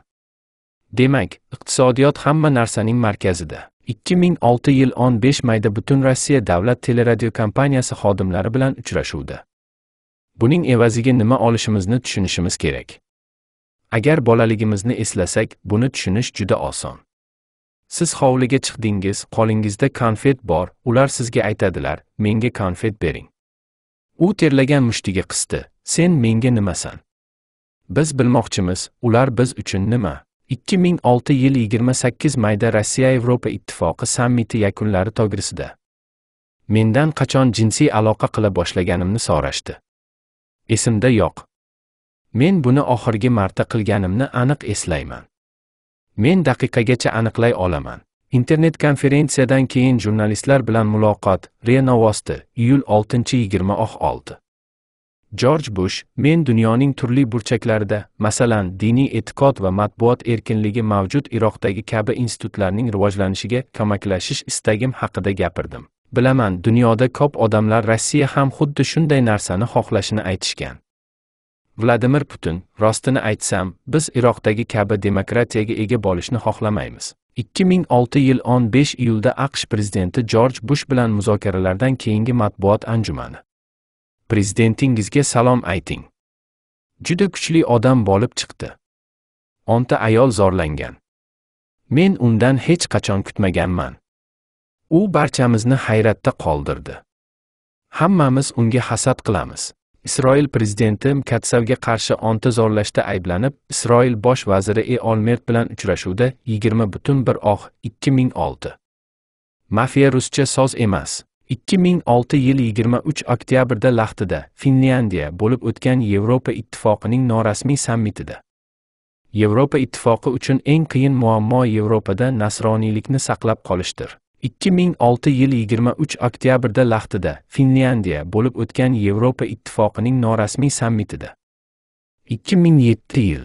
Demak, iqtisodiyot hamma narsaning markazida. 2006 yil 15 mayda butun Rossiya davlat teleradio kompaniyasi xodimlari bilan uchrashuvda. Buning evaziga nima olishimizni tushunishimiz kerak. Agar bolaligimizni eslasak, buni tushunish juda oson. Siz hovliga chiqdingiz, qolingizda konfet bor, ular sizga aytadilar, menga konfet bering. U terlagan mushtiga qisdi. Sen menga nimasan? Biz bilmoqchimiz, ular biz uchun nima? 2006 yil 28 mayda Rossiya Yevropa Ittifoqi sammiti yakunlari to'g'risida mendan qachon jinsiy aloqa qila boshlaganimni so'rashdi. Esimda yo'q. Men buni oxirgi marta qilganimni aniq eslayman. Men daqiqagacha aniqlay olaman. Internet konferensiyadan keyin jurnalistlar bilan muloqot, Renovosti iyul 6-20 oh 6. Jorj Bush, men dunyoning turli burchaklarida, masalan, diniy e'tiqod va matbuot erkinligi mavjud Iroqdagi kabi institutlarning rivojlanishiga ko'maklashish istagim haqida gapirdim. Bilaman, dunyoda ko'p odamlar Rossiya ham xuddi shunday narsani xohlashini aytishgan. Vladimir Putin, rostini aytsam, biz Iroqdagi kabi demokratiyaga ega bo'lishni xohlamaymiz. 2006 yil 15 iyulda AQSh prezidenti Jorj Bush bilan muzokaralardan keyingi matbuot anjumani prezidentingizga salom ayting. Juda kuchli odam bo'lib chiqdi. Onta ayol zorlangan. Men undan hech qachon kutmaganman. U barchamizni hayratda qoldirdi. Hammamiz unga hasad qilamiz. Isroil prezidenti Katsavga qarshi onta zorlashda ayblanib, Isroil bosh vaziri E. Olmert bilan uchrashuvda 20.1 oh 2006. Mafiya ruscha soz emas. 2006 yil 23 oktyabrda Laxtida, Finlyandiya bo'lib o'tgan Yevropa Ittifoqining norasmiy sammitida Yevropa Ittifoqi uchun eng qiyin muammo Yevropada nasroniylikni saqlab qolishdir. 2006 yil 23 oktyabrda Laxtida, Finlyandiya bo'lib o'tgan Yevropa Ittifoqining norasmiy sammitida 2007 yil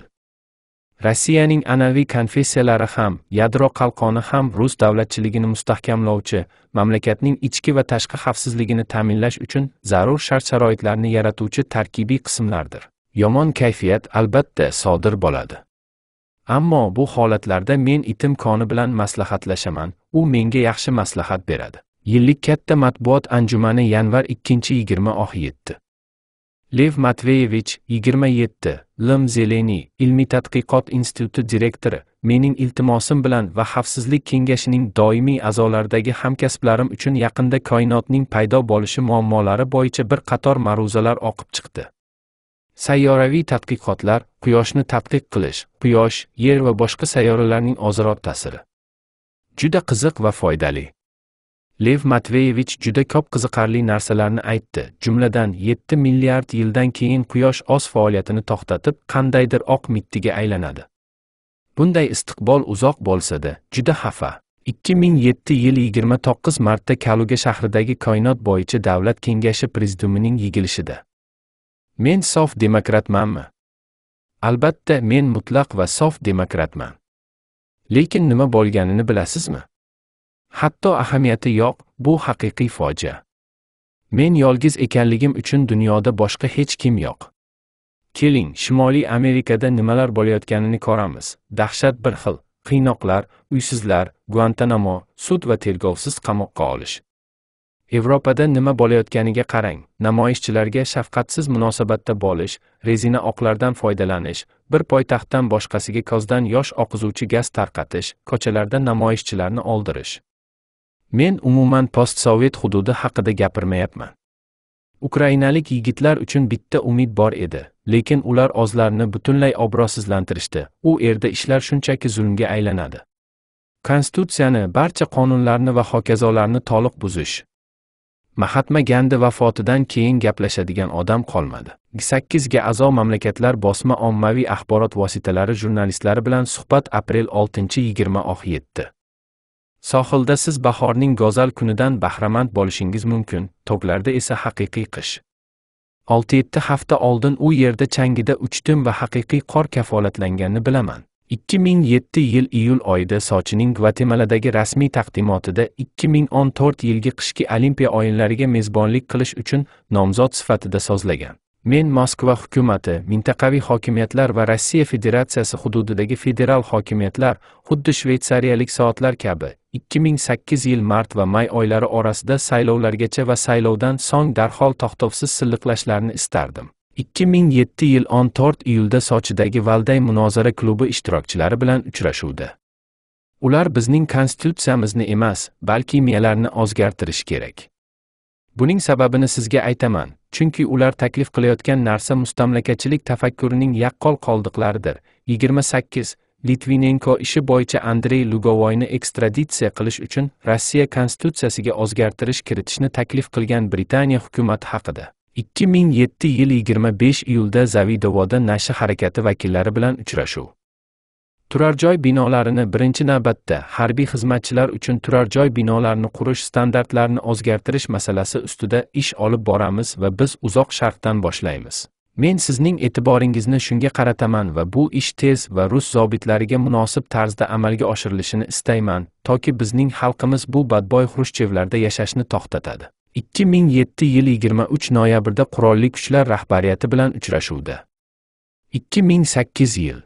Rossiyaning anaviy konfessiyalari ham, yadro qalqoni ham rus davlatchiligini mustahkamlovchi, mamlakatning ichki va tashqi xavfsizligini ta'minlash uchun zarur shart-sharoitlarni yaratuvchi tarkibiy qismlardir. Yomon kayfiyat albatta sodir bo'ladi. Ammo bu holatlarda men itim koni bilan maslahatlashaman, u menga yaxshi maslahat beradi. Yillik katta matbuot anjumani yanvar 2-20 oh yetdi. Lev Matveyevich, 27, Lim Zeleniy, Ilmiy tadqiqot instituti direktori, mening iltimosim bilan va xavfsizlik kengashining doimiy a'zolaridagi hamkasblarim uchun yaqinda koinotning paydo bo'lishi muammolari bo'yicha bir qator ma'ruzalar oqib chiqdi. Sayyoraviy tadqiqotlar, quyoshni tadqiq qilish, quyosh, yer va boshqa sayyoralarning ozroq ta'siri. Juda qiziq va foydali. Lev Matveyevich juda ko'p qiziqarli narsalarni aytdi. Jumladan, 7 milliard yildan keyin Quyosh o'z faoliyatini to'xtatib, qandaydir oq mittiga aylanadi. Bunday istiqbol uzoq bo'lsa-da, juda xafa. 2007 yil 29 martda Kaluga shahridagi Koinot bo'yicha davlat kengashi prezidentining yig'ilishida. Men sof demokratmanmi? Albatta, men mutlaq va sof demokratman. Lekin nima bo'lganini bilasizmi? hatto ahamiyati yo'q, bu haqiqiy fojia. Men yolg'iz ekanligim uchun dunyoda boshqa hech kim yo'q. Keling, Shimoliy Amerikada nimalar bo'layotganini ko'ramiz. Dahshat bir xil, qiynoqlar, uysizlar, Guantanamo, sud va tergovsiz qamoqqa olish. Yevropada nima bo'layotganiga qarang, namoyishchilarga shafqatsiz munosabatda bo'lish, rezina oqlardan foydalanish, bir poytaxtdan boshqasiga ko'zdan yosh oqizuvchi gaz tarqatish, ko'chalarda namoyishchilarni oldirish. Men umuman postsovet hududi haqida gapirmayapman. Ukrainalik yigitlar uchun bitta umid bor edi, lekin ular o'zlarini butunlay obro'sizlantirishdi. U yerda ishlar shunchaki zulmga aylanadi. Konstitutsiyani, barcha qonunlarni va hokazolarni toliq buzish. Mahatma Gandi vafotidan keyin gaplashadigan odam qolmadi. 8 ga a'zo mamlakatlar bosma ommaviy axborot vositalari jurnalistlari bilan suhbat aprel 6-20 ox 7. Sohilda siz bahorning go'zal kunidan bahramand bo'lishingiz mumkin, tog'larda esa haqiqiy qish. 6-7 hafta oldin u yerda changida uchdim va haqiqiy qor kafolatlanganini bilaman. 2007 yil iyul oyida Sochining Gvatemaladagi rasmiy taqdimotida 2014 yilgi qishki Olimpiya o'yinlariga mezbonlik qilish uchun nomzod sifatida sozlagan. Men Moskva hukumati, mintaqaviy hokimiyatlar va Rossiya Federatsiyasi hududidagi federal hokimiyatlar, xuddi Shveytsariyalik soatlar kabi, 2008 yil mart va may oylari orasida saylovlargacha va saylovdan so'ng darhol to'xtovsiz silliqlashlarni istardim. 2007 yil 14 iyulda Sochidagi Valday munozara klubi ishtirokchilari bilan uchrashuvda. Ular bizning konstitutsiyamizni emas, balki miyalarni o'zgartirish kerak. Buning sababini sizga aytaman, chunki ular taklif qilayotgan narsa mustamlakachilik tafakkurining yaqqol qoldiqlaridir. 28 Litvinenko ishi bo'yicha Andrey Lugovoyni ekstraditsiya qilish uchun Rossiya konstitutsiyasiga o'zgartirish kiritishni taklif qilgan Britaniya hukumati haqida. 2007 yil 25 iyulda Zavidovoda nashi harakati vakillari bilan uchrashuv. turar joy binolarini birinchi navbatda harbiy xizmatchilar uchun turar joy binolarini qurish standartlarini o'zgartirish masalasi ustida ish olib boramiz va biz uzoq sharqdan boshlaymiz. Men sizning e'tiboringizni shunga qarataman va bu ish tez va rus zobitlariga munosib tarzda amalga oshirilishini istayman, toki bizning xalqimiz bu badboy xrushchevlarda yashashni to'xtatadi. 2007 yil 23 noyabrda qurolli kuchlar rahbariyati bilan uchrashuvda 2008 yil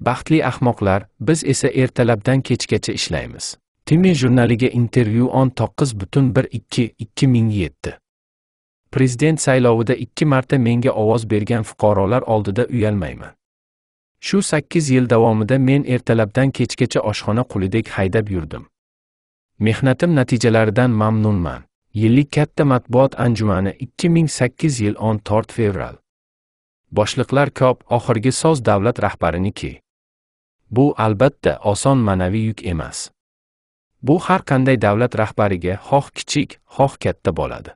Baxtli ahmoqlar, biz esa ertalabdan kechgacha ishlaymiz. Timmy jurnaliga intervyu 19.12.2007. Prezident saylovida 2 marta menga ovoz bergan fuqarolar oldida uyalmayman. Shu 8 yil davomida men ertalabdan kechgacha oshxona qulidek haydab yurdim. Mehnatim natijalaridan mamnunman. Yillik katta matbuot anjumani 2008 yil 14 fevral. Boshliqlar ko'p, oxirgi so'z davlat rahbariniki. Bu albatta oson ma'naviy yuk emas. Bu har qanday davlat rahbariga xoh kichik, xoh katta bo'ladi.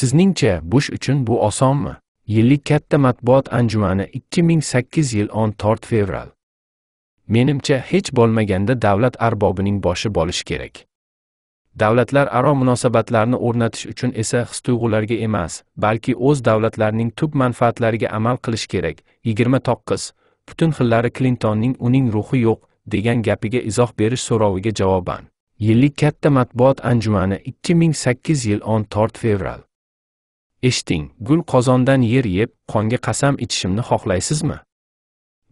Sizningcha Bush uchun bu osonmi? Yillik katta matbuot anjumani 2008 yil 14 fevral. Menimcha hech bo'lmaganda davlat arbobining boshi bo'lish kerak. Davlatlararo munosabatlarni o'rnatish uchun esa his-tuyg'ularga emas, balki o'z davlatlarining tub manfaatlariga amal qilish kerak. 29 Butun xillari Clintonning uning ruhi yo'q degan gapiga izoh berish so'roviga javoban. Yillik katta matbuot anjumani 2008 yil 14 fevral. Eshting, gul qozondan yer yeb, qonga qasam ichishimni xohlaysizmi?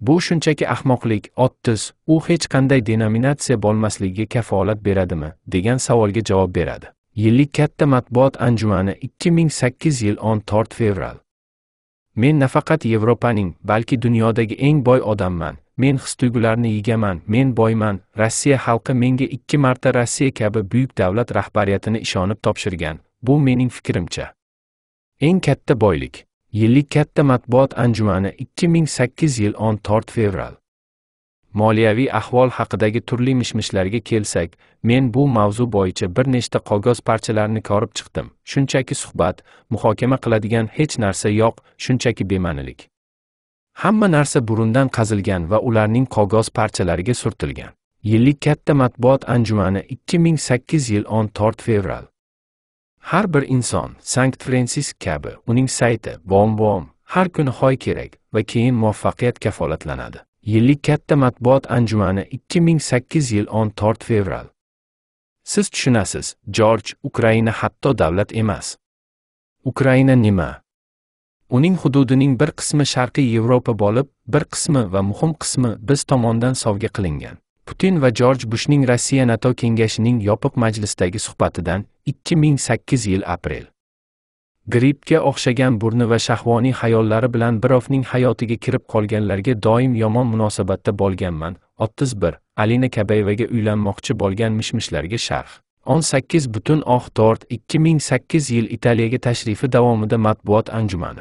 Bu shunchaki ahmoqlik, ottiz, u hech qanday denominatsiya bo'lmasligiga kafolat beradimi degan savolga javob beradi. Yillik katta matbuot anjumani 2008 yil 14 fevral. Men nafaqat Yevropaning, balki dunyodagi eng boy odamman. Men his-tuyg'ularni yigaman, men boyman. Rossiya xalqi menga 2 marta Rossiya kabi buyuk davlat rahbariyatini ishonib topshirgan. Bu mening fikrimcha. Eng katta boylik. Yillik katta matbuot anjumani 2008 yil 14 fevral. moliyaviy ahvol haqidagi turli mishmishlarga kelsak, men bu mavzu bo'yicha bir nechta qog'oz parchalarini korib chiqdim. Shunchaki suhbat, muhokama qiladigan hech narsa yo'q, shunchaki bema'nilik. Hamma narsa burundan qazilgan va ularning qog'oz parchalariga surtilgan. Yillik katta matbuot anjumani 2008 yil 14 fevral. Har bir inson Sankt Francis kabi uning sayti bom-bom har kuni hoy kerak va keyin muvaffaqiyat kafolatlanadi. yillik katta matbuot anjumani 2008 yil 14 fevral. Siz tushunasiz, Jorj, Ukraina hatto davlat emas. Ukraina nima? Uning hududining bir qismi Sharqiy Yevropa bo'lib, bir qismi va muhim qismi biz tomonidan sovg'a qilingan. Putin va Jorj Bushning Rossiya NATO kengashining yopiq majlisidagi suhbatidan 2008 yil aprel. grippga o'xshagan burni va shahvoniy hayollari bilan birovning hayotiga kirib qolganlarga doim yomon munosabatda bo'lganman. 31. Alina Kabayevaga uylanmoqchi bo'lgan mishmishlarga sharh. 18 butun oh tort 2008 yil Italiyaga tashrifi davomida matbuot anjumani.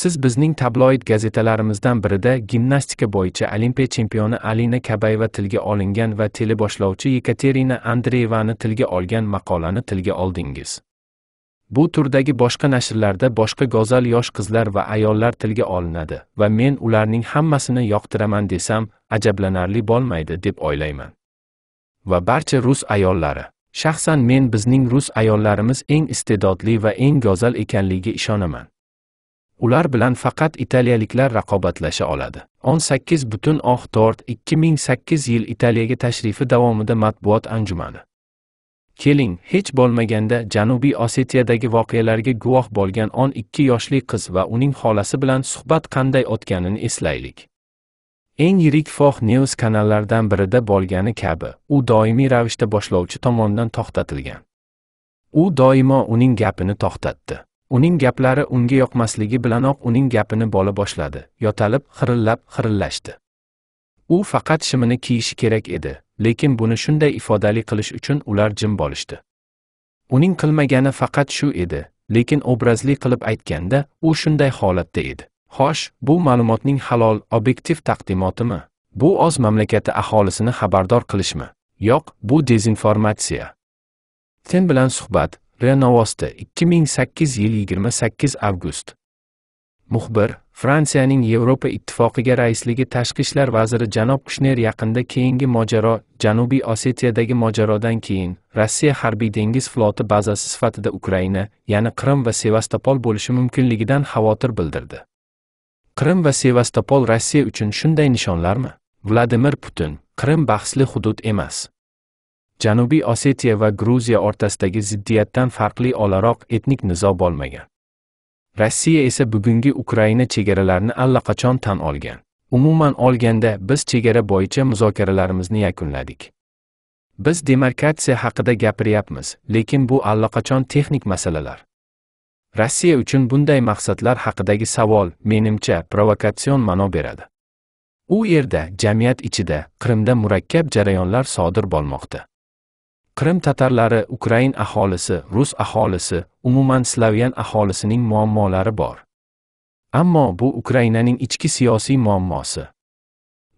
Siz bizning tabloid gazetalarimizdan birida gimnastika bo'yicha Olimpiya chempioni Alina Kabayeva tilga olingan va teleboshlovchi Yekaterina Andreyevani tilga olgan maqolani tilga oldingiz. Bu turdagi boshqa nashrlarda boshqa go'zal yosh qizlar va ayollar tilga olinadi va men ularning hammasini yoqtiraman desam, ajablanarli bo'lmaydi deb o'ylayman. Va barcha rus ayollari, shaxsan men bizning rus ayollarimiz eng iste'dodli va eng go'zal ekanligiga ishonaman. Ular bilan faqat italiyaliklar raqobatlasha oladi. 18 butun oh 4 2008 yil Italiyaga tashrifi davomida matbuot anjumani Keling, hech bo'lmaganda Janubiy Osetiyadagi voqealarga guvoh bo'lgan 12 yoshli qiz va uning xolasi bilan suhbat qanday o'tganini eslaylik. Eng yirik Fox News kanallaridan birida bo'lgani kabi, u doimiy ravishda boshlovchi tomonidan to'xtatilgan. U doimo uning gapini to'xtatdi. Uning gaplari unga yoqmasligi bilanoq uning gapini bola boshladi, yotalib, xirillab, xirillashdi. U faqat shimini kiyishi kerak edi, lekin buni shunday ifodali qilish uchun ular jim bo'lishdi. Uning qilmagani faqat shu edi, lekin obrazli qilib aytganda u shunday holatda edi. Xo'sh, bu ma'lumotning halol, obyektiv taqdimotimi? Bu oz mamlakati aholisini xabardor qilishmi? Yo'q, bu dezinformatsiya. Sen bilan suhbat, Renovosti 2008 yil 28 avgust. Muxbir, Fransiyaning Yevropa Ittifoqiga raisligi tashqi ishlar vaziri janob Kushner yaqinda keyingi mojaro Janubiy Osetiyadagi mojarodan keyin Rossiya harbiy dengiz floti bazasi sifatida Ukraina, ya'ni Qrim va Sevastopol bo'lishi mumkinligidan xavotir bildirdi. Qrim va Sevastopol Rossiya uchun shunday nishonlarmi? Vladimir Putin: Qrim bahsli hudud emas. Janubiy Osetiya va Gruziya o'rtasidagi ziddiyatdan farqli olaroq etnik nizo bo'lmagan. Rossiya esa bugungi Ukraina chegaralarini allaqachon tan olgan. Umuman olganda biz chegara bo'yicha muzokaralarimizni yakunladik. Biz demarkatsiya haqida gapiryapmiz, lekin bu allaqachon texnik masalalar. Rossiya uchun bunday maqsadlar haqidagi savol, menimcha, provokatsion ma'no beradi. U yerda jamiyat ichida Qrimda murakkab jarayonlar sodir bo'lmoqda. Qrim tatarlari, Ukrain aholisi, rus aholisi, umuman slavyan aholisining muammolari bor. Ammo bu Ukrainaning ichki siyosiy muammosi.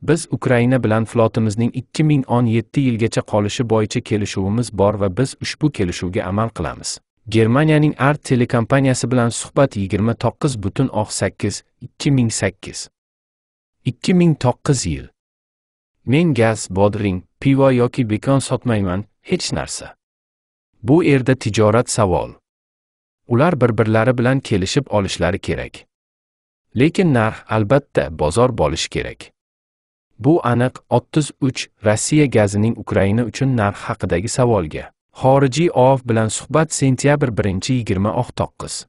Biz Ukraina bilan flotimizning 2017 yilgacha qolishi bo'yicha kelishuvimiz bor va biz ushbu kelishuvga amal qilamiz. Germaniyaning Art telekompaniyasi bilan suhbat 29.8 2008 2009 yil. Men gaz, bodring, pivo yoki bekon sotmayman, hech narsa. Bu erda tijorat savol. Ular bir-birlari bilan kelishib olishlari kerak. Lekin narx albatta bozor bo'lishi kerak. Bu aniq 33 Rossiya gazining Ukraina uchun narx haqidagi savolga. Xorijiy ov bilan suhbat sentyabr 1 29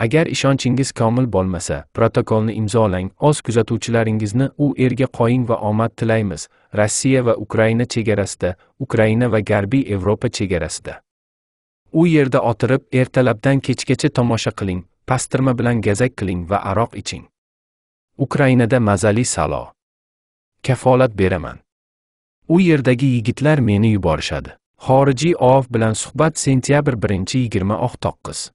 Agar ishonchingiz komil bo'lmasa, protokolni imzolang, o'z kuzatuvchilaringizni u erga qo'ying va omad tilaymiz. Rossiya va Ukraina chegarasida, Ukraina va G'arbiy Yevropa chegarasida. U yerda otirib, ertalabdan kechgacha tomosha qiling, pastirma bilan gazak qiling va aroq iching. Ukrainada mazali salo. Kafolat beraman. U yerdagi yigitlar meni yuborishadi. Xorijiy ov bilan suhbat sentyabr 1-20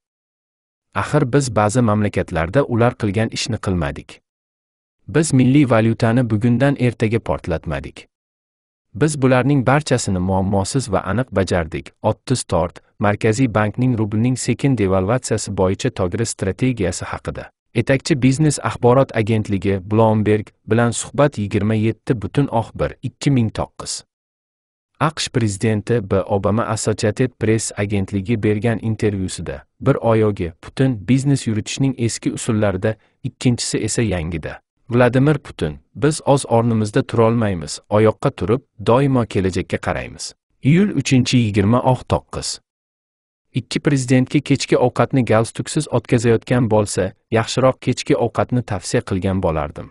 Axir biz ba'zi mamlakatlarda ular qilgan ishni qilmadik. Biz milliy valyutani bugundan ertaga portlatmadik. Biz bularning barchasini muammosiz va aniq bajardik. 34 Markaziy bankning rublning sekin devalvatsiyasi bo'yicha to'g'ri strategiyasi haqida. Etakchi biznes axborot agentligi Bloomberg bilan suhbat 27 butun oh 1 2009. aqsh prezidenti b obama associated press agentligi bergan intervyusida bir oyogi putin biznes yuritishning eski usullarida ikkinchisi esa yangida vladimir putin biz oz o'rnimizda tura olmaymiz, oyoqqa turib doimo kelajakka qaraymiz iyul 3-29. ikki prezidentga kechki ovqatni galstuksiz o'tkazayotgan bo'lsa yaxshiroq kechki ovqatni tavsiya qilgan bo'lardim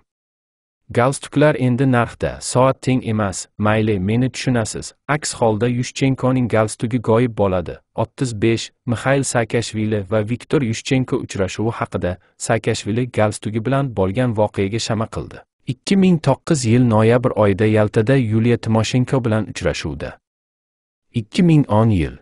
galstuklar endi narxda soat teng emas mayli meni tushunasiz aks holda yushchenkoning galstugi g'oyib bo'ladi 35 Mikhail Sakashvili va viktor yushchenko uchrashuvi haqida Sakashvili galstugi bilan bo'lgan voqeaga shama qildi 2009 yil noyabr oyida yaltada yuliya timoshenko bilan uchrashuvda 2010 yil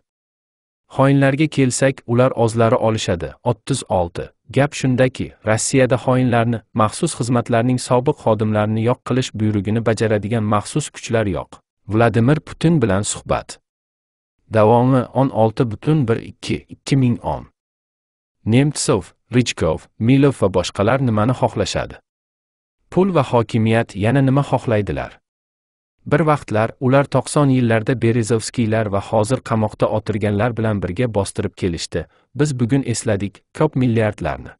Xoinlarga kelsak, ular o'zlari olishadi. 36. Gap shundaki, Rossiyada xoinlarni, maxsus xizmatlarning sobiq xodimlarini yo'q qilish buyrugini bajaradigan maxsus kuchlar yo'q. Vladimir Putin bilan suhbat. Davomi 16.12.2010. Nemtsov, Richkov, Milov va boshqalar nimani xohlashadi? Pul va hokimiyat yana nima xohlaydilar? bir vaqtlar ular 90 yillarda berezovskiylar va hozir qamoqda o'tirganlar bilan birga bostirib kelishdi biz bugun esladik ko'p milliardlarni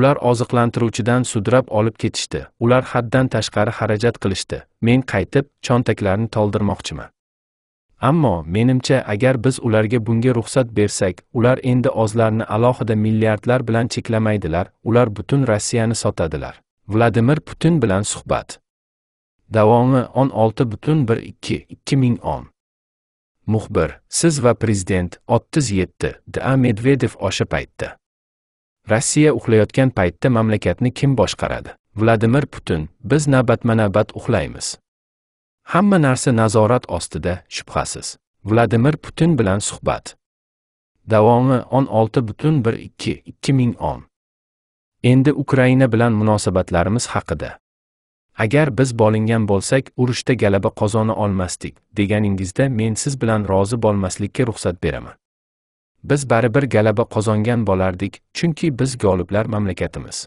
ular oziqlantiruvchidan sudrab olib ketishdi ular haddan tashqari xarajat qilishdi men qaytib cho'ntaklarni to'ldirmoqchiman ammo menimcha agar biz ularga bunga ruxsat bersak ular endi ozlarni alohida milliardlar bilan cheklamaydilar ular butun rossiyani sotadilar vladimir putin bilan suhbat davomi o'n olti butun bir ikki ikki ming o'n muxbir siz va prezident o'ttiz yetti da medvedev o'sha paytda rossiya uxlayotgan paytda mamlakatni kim boshqaradi vladimir putin biz navbatma navbat uxlaymiz hamma narsa nazorat ostida shubhasiz vladimir putin bilan suhbat davomi o'n olti butun bir ikki ikki ming o'n endi ukraina bilan munosabatlarimiz haqida agar biz bo'lingan bo'lsak urushda g'alaba qozona olmasdik deganingizda men siz bilan rozi bo'lmaslikka ruxsat beraman biz baribir g'alaba qozongan bo'lardik chunki biz g'oliblar mamlakatimiz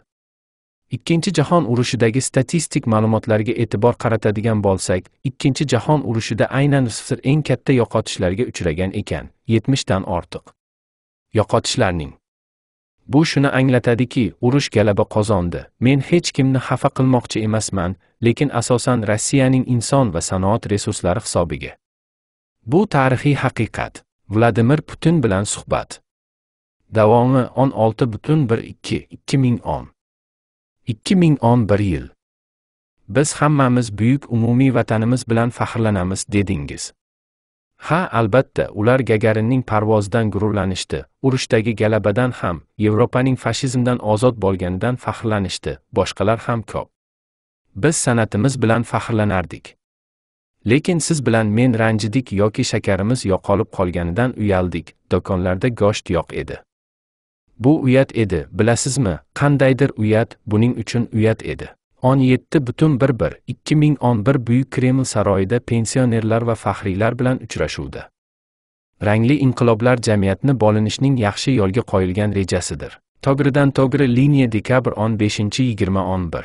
ikkinchi jahon urushidagi statistik ma'lumotlarga e'tibor qaratadigan bo'lsak ikkinchi jahon urushida aynan sfr eng katta yo'qotishlarga uchragan ekan 70 dan ortiq yo'qotishlarning Bu shuni anglatadiki, urush g'alaba qozondi. Men hech kimni xafa qilmoqchi emasman, lekin asosan Rossiyaning inson va sanoat resurslari hisobiga. Bu tarixiy haqiqat. Vladimir Putin bilan suhbat. Davomi 16.12-2010. 2011 yil. Biz hammamiz buyuk umumiy vatanimiz bilan faxrlanamiz dedingiz. ha albatta ular gagarinning parvozidan gururlanishdi urushdagi g'alabadan ham yevropaning fashizmdan ozod bo'lganidan faxrlanishdi boshqalar ham ko'p biz san'atimiz bilan faxrlanardik lekin siz bilan men ranjidik yoki shakarimiz yo'qolib qolganidan uyaldik do'konlarda go'sht yo'q edi bu uyat edi bilasizmi qandaydir uyat buning uchun uyat edi 17 butun bir bir 2011 Buyuk Kreml saroyida pensionerlar va faxriylar bilan uchrashuvda. Rangli inqiloblar jamiyatni bolinishning yaxshi yo'lga qo'yilgan rejasidir. Togridan togri liniya dekabr 15-2011.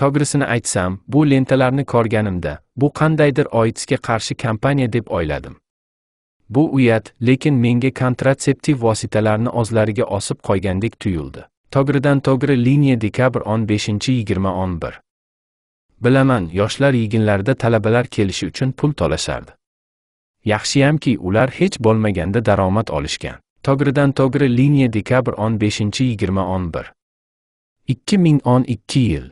Togrisini aytsam, bu lentalarni ko'rganimda, bu qandaydir OITSga qarshi kampaniya deb o'yladim. Bu uyat, lekin menga kontratseptiv vositalarni o'zlariga osib qo'ygandek tuyuldi. Togridan togri liniya dekabr 15 21 Bilaman, yoshlar yig'inlarida talabalar kelishi uchun pul to'lashardi. Yaxshiyamki, ular hech bo'lmaganda daromad olishgan. Togridan togri liniya dekabr 15 21 2012 yil.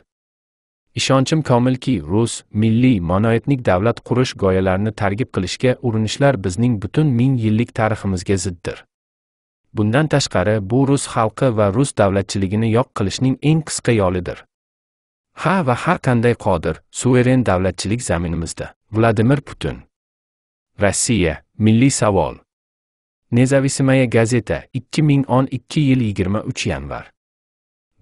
Ishonchim komilki, rus milliy monoetnik davlat qurish g'oyalarini targib qilishga urinishlar bizning butun ming yillik tariximizga ziddir. Bundan tashqari, bu rus xalqi va rus davlatchiligini yo'q qilishning eng qisqa yo'lidir. Ha va har qanday qodir, suveren davlatchilik zaminimizda. Vladimir Putin. Rossiya, milliy savol. Nezavisimaya gazeta, 2012 yil 23 yanvar.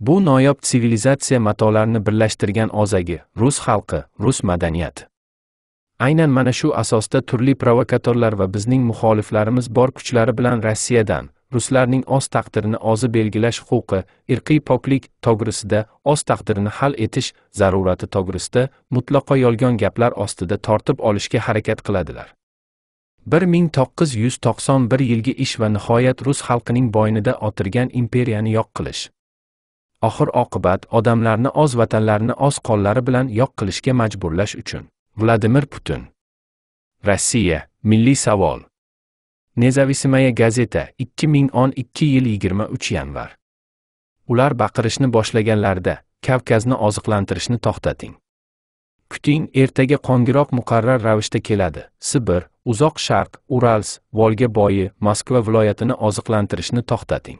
Bu noyob sivilizatsiya matolarini birlashtirgan ozagi, rus xalqi, rus madaniyati. Aynan mana shu asosda turli provokatorlar va bizning muxoliflarimiz bor kuchlari bilan Rossiyadan, ruslarning o'z taqdirini o'zi belgilash huquqi irqiy poklik to'g'risida o'z taqdirini hal etish zarurati to'g'risida mutlaqo yolg'on gaplar ostida tortib olishga harakat qiladilar 1991 yilgi ish va nihoyat rus xalqining boynida otirgan imperiyani yo'q qilish oxir oqibat odamlarni o'z vatanlarini o'z qo'llari bilan yo'q qilishga majburlash uchun vladimir putin rossiya milliy savol Nezavisimaya gazeta 2012 yil 23 yanvar. Ular baqirishni boshlaganlarda Kavkazni oziqlantirishni to'xtating. Kuting, ertaga qo'ng'iroq muqarrar ravishda keladi. Sibir, Uzoq Sharq, Urals, Volga boyi, Moskva viloyatini oziqlantirishni to'xtating.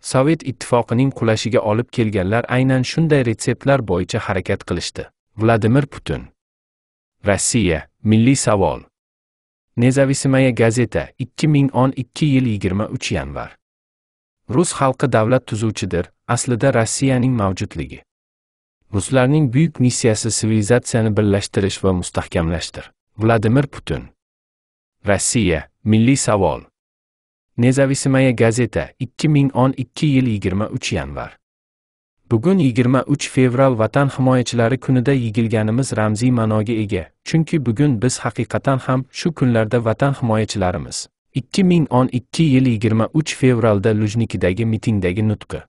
Sovet ittifoqining qulashiga olib kelganlar aynan shunday retseptlar bo'yicha harakat qilishdi. Vladimir Putin. Rossiya milliy savol. Nezavisimaya gazeta 2012 yil 23 yanvar. Rus xalqi davlat tuzuvchidir, aslida Rossiyaning mavjudligi. Ruslarning buyuk missiyasi sivilizatsiyani birlashtirish va mustahkamlashdir. Vladimir Putin. Rossiya milliy savol. Nezavisimaya gazeta 2012 yil 23 yanvar. Bugun 23 fevral Vatan himoyachilari kunida yigilganimiz ramziy ma'noga ega. Chunki bugun biz haqiqatan ham shu kunlarda vatan himoyachilarimiz. 2012 yil 23 fevralda Lujnikidagi mitingdagi nutqi.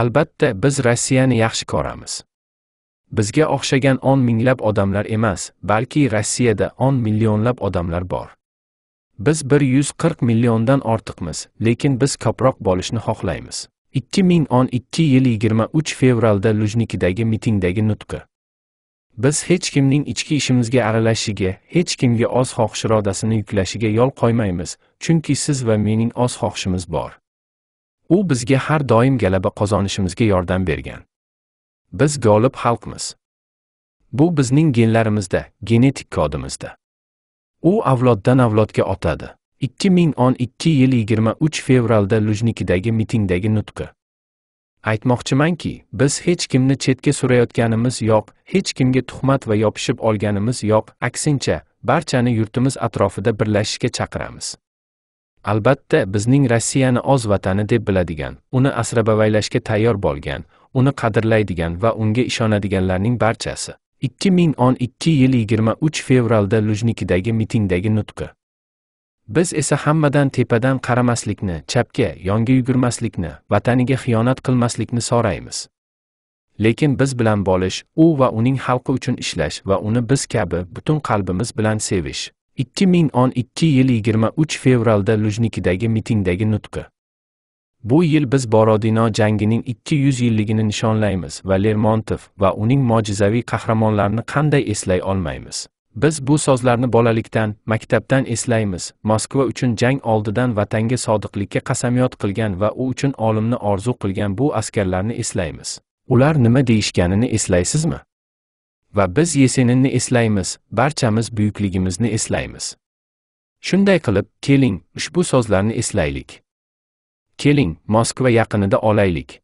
Albatta biz Rossiyani yaxshi ko'ramiz. Bizga o'xshagan 10 minglab odamlar emas, balki Rossiyada 10 millionlab odamlar bor. Biz 140 milliondan ortiqmiz, lekin biz ko'proq bo'lishni xohlaymiz. 2012 yil 23 fevralda Lujnikidagi mitingdagi nutqi. Biz hech kimning ichki ishimizga aralashishiga, hech kimga o'z xohish irodasini yuklashiga yo'l qo'ymaymiz, chunki siz va mening o'z xohishimiz bor. U bizga har doim g'alaba qozonishimizga yordam bergan. Biz g'olib xalqmiz. Bu bizning genlarimizda, genetik kodimizda. U avloddan avlodga otadi. 2012 yil 23 fevralda Lujnikidagi mitingdagi nutqi. Aytmoqchimanki, biz hech kimni chetga surayotganimiz yo'q, hech kimga tuhmat va yopishib olganimiz yo'q, aksincha, barchani yurtimiz atrofida birlashishga chaqiramiz. Albatta, bizning Rossiyani o'z vatani deb biladigan, uni asrabavaylashga tayyor bo'lgan, uni qadrlaydigan va unga ishonadiganlarning barchasi 2012 yil 23 fevralda Lujnikidagi mitingdagi nutqi. Biz esa hammadan tepadan qaramaslikni, chapga, yonga yugurmaslikni, vataniga xiyonat qilmaslikni so'raymiz. Lekin biz bilan bo'lish, u va uning xalqi uchun ishlash va uni biz kabi butun qalbimiz bilan sevish. 2012 yil 23 fevralda Lujnikidagi mitingdagi nutqi. Bu yil biz Borodino jangining 200 yilligini nishonlaymiz va Lermontov va uning mo'jizaviy qahramonlarini qanday eslay olmaymiz? Biz bu so'zlarni bolalikdan, maktabdan eslaymiz. Moskva uchun jang oldidan vatanga sodiqlikka qasamyod qilgan va u uchun olimni orzu qilgan bu askarlarni eslaymiz. Ular nima deyishganini eslaysizmi? Va biz Yeseninni eslaymiz, barchamiz buyukligimizni eslaymiz. Shunday qilib, keling, ushbu so'zlarni eslaylik. Keling, Moskva yaqinida olaylik.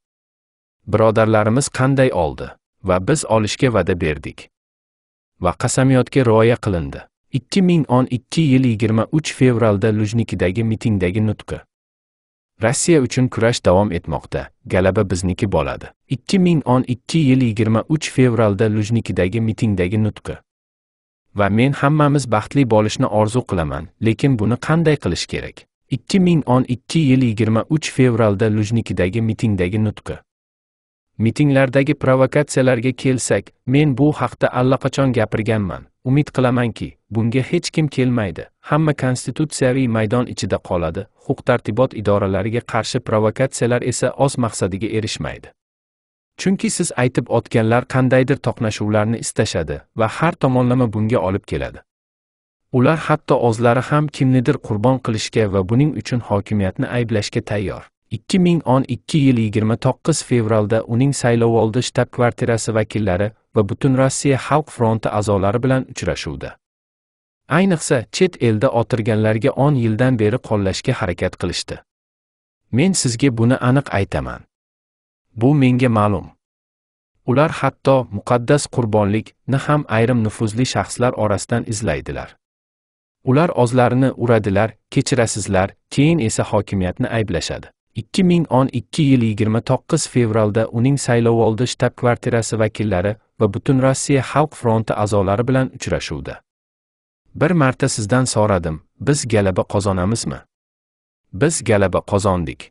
Birodarlarimiz qanday oldi va biz olishga va'da berdik. va qasamiyotga rioya qilindi 2012 yil 23 fevralda Lujnikidagi mitingdagi nutqi Rossiya uchun kurash davom etmoqda. G'alaba bizniki bo'ladi. 2012 yil 23 fevralda Lujnikidagi mitingdagi nutqi. Va men hammamiz baxtli bo'lishni orzu qilaman, lekin buni qanday qilish kerak? 2012 yil 23 fevralda Lujnikidagi mitingdagi nutqi. mitinglardagi provokatsiyalarga kelsak, men bu haqda allaqachon gapirganman. Umid qilamanki, bunga hech kim kelmaydi. Hamma konstitutsiyaviy maydon ichida qoladi. Huquq-tartibot idoralariga qarshi provokatsiyalar esa o'z maqsadiga erishmaydi. Chunki siz aytib o'tganlar qandaydir to'qnashuvlarni istashadi va har tomonlama bunga olib keladi. Ular hatto o'zlari ham kimnidir qurbon qilishga va buning uchun hokimiyatni ayblashga tayyor. 2012 yil 29 fevralda uning saylovoldi shtab kvartirasi vakillari va butun Rossiya Xalq fronti a'zolari bilan uchrashuvda. Ayniqsa, chet elda otirganlarga 10 yildan beri qo'llashga harakat qilishdi. Men sizga buni aniq aytaman. Bu menga ma'lum. Ular hatto muqaddas qurbonlikni ham ayrim nufuzli shaxslar orasidan izlaydilar. Ular o'zlarini uradilar, kechirasizlar, keyin esa hokimiyatni ayblashadi. 2012 yil 29 fevralda uning saylovoldi shtab kvartirasi vakillari va butun Rossiya Xalq fronti a'zolari bilan uchrashuvda. Bir marta sizdan so'radim, biz g'alaba qozonamizmi? Biz g'alaba qozondik.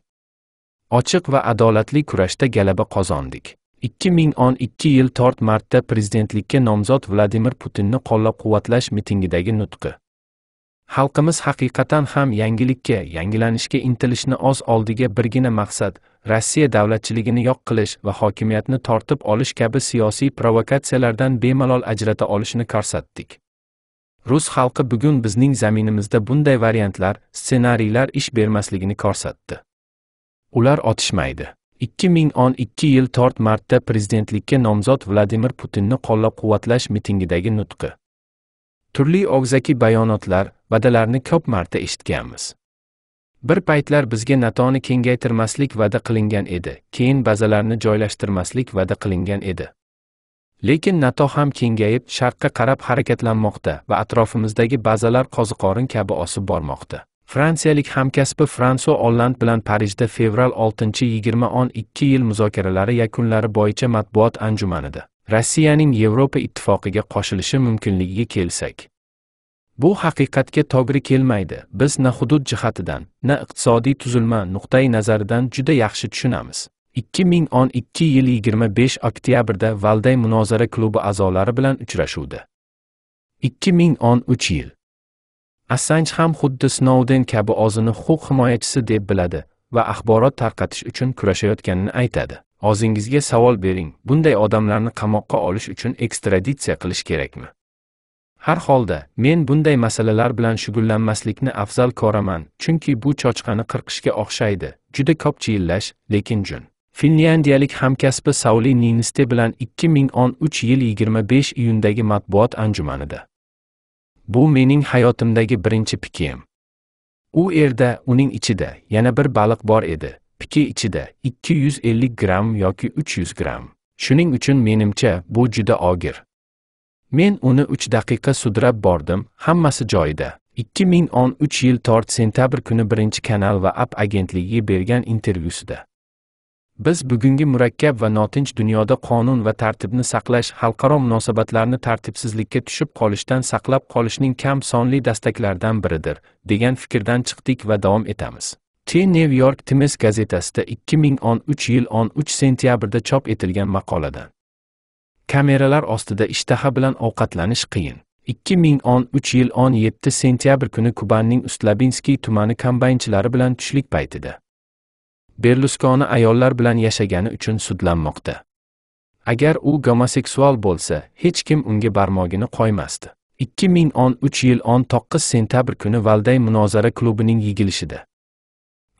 Ochiq va adolatli kurashda g'alaba qozondik. 2012 yil 4 martda prezidentlikka nomzod Vladimir Putinni qo'llab-quvvatlash mitingidagi nutqi Xalqimiz haqiqatan ham yangilikka, yangilanishga intilishni oz oldiga birgina maqsad Rossiya davlatchiligini yo'q qilish va hokimiyatni tortib olish kabi siyosiy provokatsiyalardan bemalol ajrata olishni ko'rsatdik. Rus xalqi bugun bizning zaminimizda bunday variantlar, ssenariylar ish bermasligini ko'rsatdi. Ular otishmaydi. 2012 yil 4 martda prezidentlikka nomzod Vladimir Putinni qo'llab-quvvatlash mitingidagi nutqi turli og'zaki bayonotlar, va'dalarni ko'p marta eshitganmiz. Bir paytlar bizga natoni kengaytirmaslik va'da qilingan edi, keyin bazalarni joylashtirmaslik va'da qilingan edi. Lekin NATO ham kengayib, sharqqa qarab harakatlanmoqda va atrofimizdagi bazalar qoziqorin kabi osib bormoqda. Fransiyalik hamkasbi fransua Olland bilan Parijda fevral 6-2012 yil muzokaralari yakunlari bo'yicha matbuot anjumanida Rossiyaning Yevropa ittifoqiga qo'shilishi mumkinligiga kelsak, bu haqiqatga to'g'ri kelmaydi. Biz na hudud jihatidan, na iqtisodiy tuzilma nuqtai nazaridan juda yaxshi tushunamiz. 2012 yil 25 oktyabrda Valday munozara klubi a'zolari bilan uchrashuvdi. 2013 yil Assange ham xuddi Snowden kabi o'zini huquq himoyachisi deb biladi va axborot tarqatish uchun kurashayotganini aytadi. O'zingizga savol bering, bunday odamlarni qamoqqa olish uchun ekstraditsiya qilish kerakmi? Har holda, men bunday masalalar bilan shug'ullanmaslikni afzal ko'raman, chunki bu chochqani qirqishga o'xshaydi, juda ko'p chiyillash, lekin jun. Finlyandiyalik hamkasbi Sauli Niniste bilan 2013 yil 25 iyundagi matbuot anjumanida. Bu mening hayotimdagi birinchi pikim. U erda, uning ichida yana bir baliq bor edi, piki ichida 250 gramm yoki 300 gram. Shuning uchun menimcha bu juda og'ir. Men uni 3 daqiqa sudrab bordim, hammasi joyida. 2013 yil 4 sentabr kuni birinchi kanal va app agentligi bergan intervyusida biz bugungi murakkab va notinch dunyoda qonun va tartibni saqlash xalqaro munosabatlarni tartibsizlikka tushib qolishdan saqlab qolishning kam sonli dastaklardan biridir degan fikrdan chiqdik va davom etamiz The New York Times gazetasida 2013 yil 13 sentyabrda chop etilgan maqolada. Kameralar ostida ishtaha bilan ovqatlanish qiyin. 2013 yil 17 sentyabr kuni Kubanning Ustlabinskiy tumani kombaynchilari bilan tushlik paytida. Berluskoni ayollar bilan yashagani uchun sudlanmoqda. Agar u gomoseksual bo'lsa, hech kim unga barmog'ini qo'ymasdi. 2013 yil 19 sentyabr kuni Valday munozara klubining yigilishida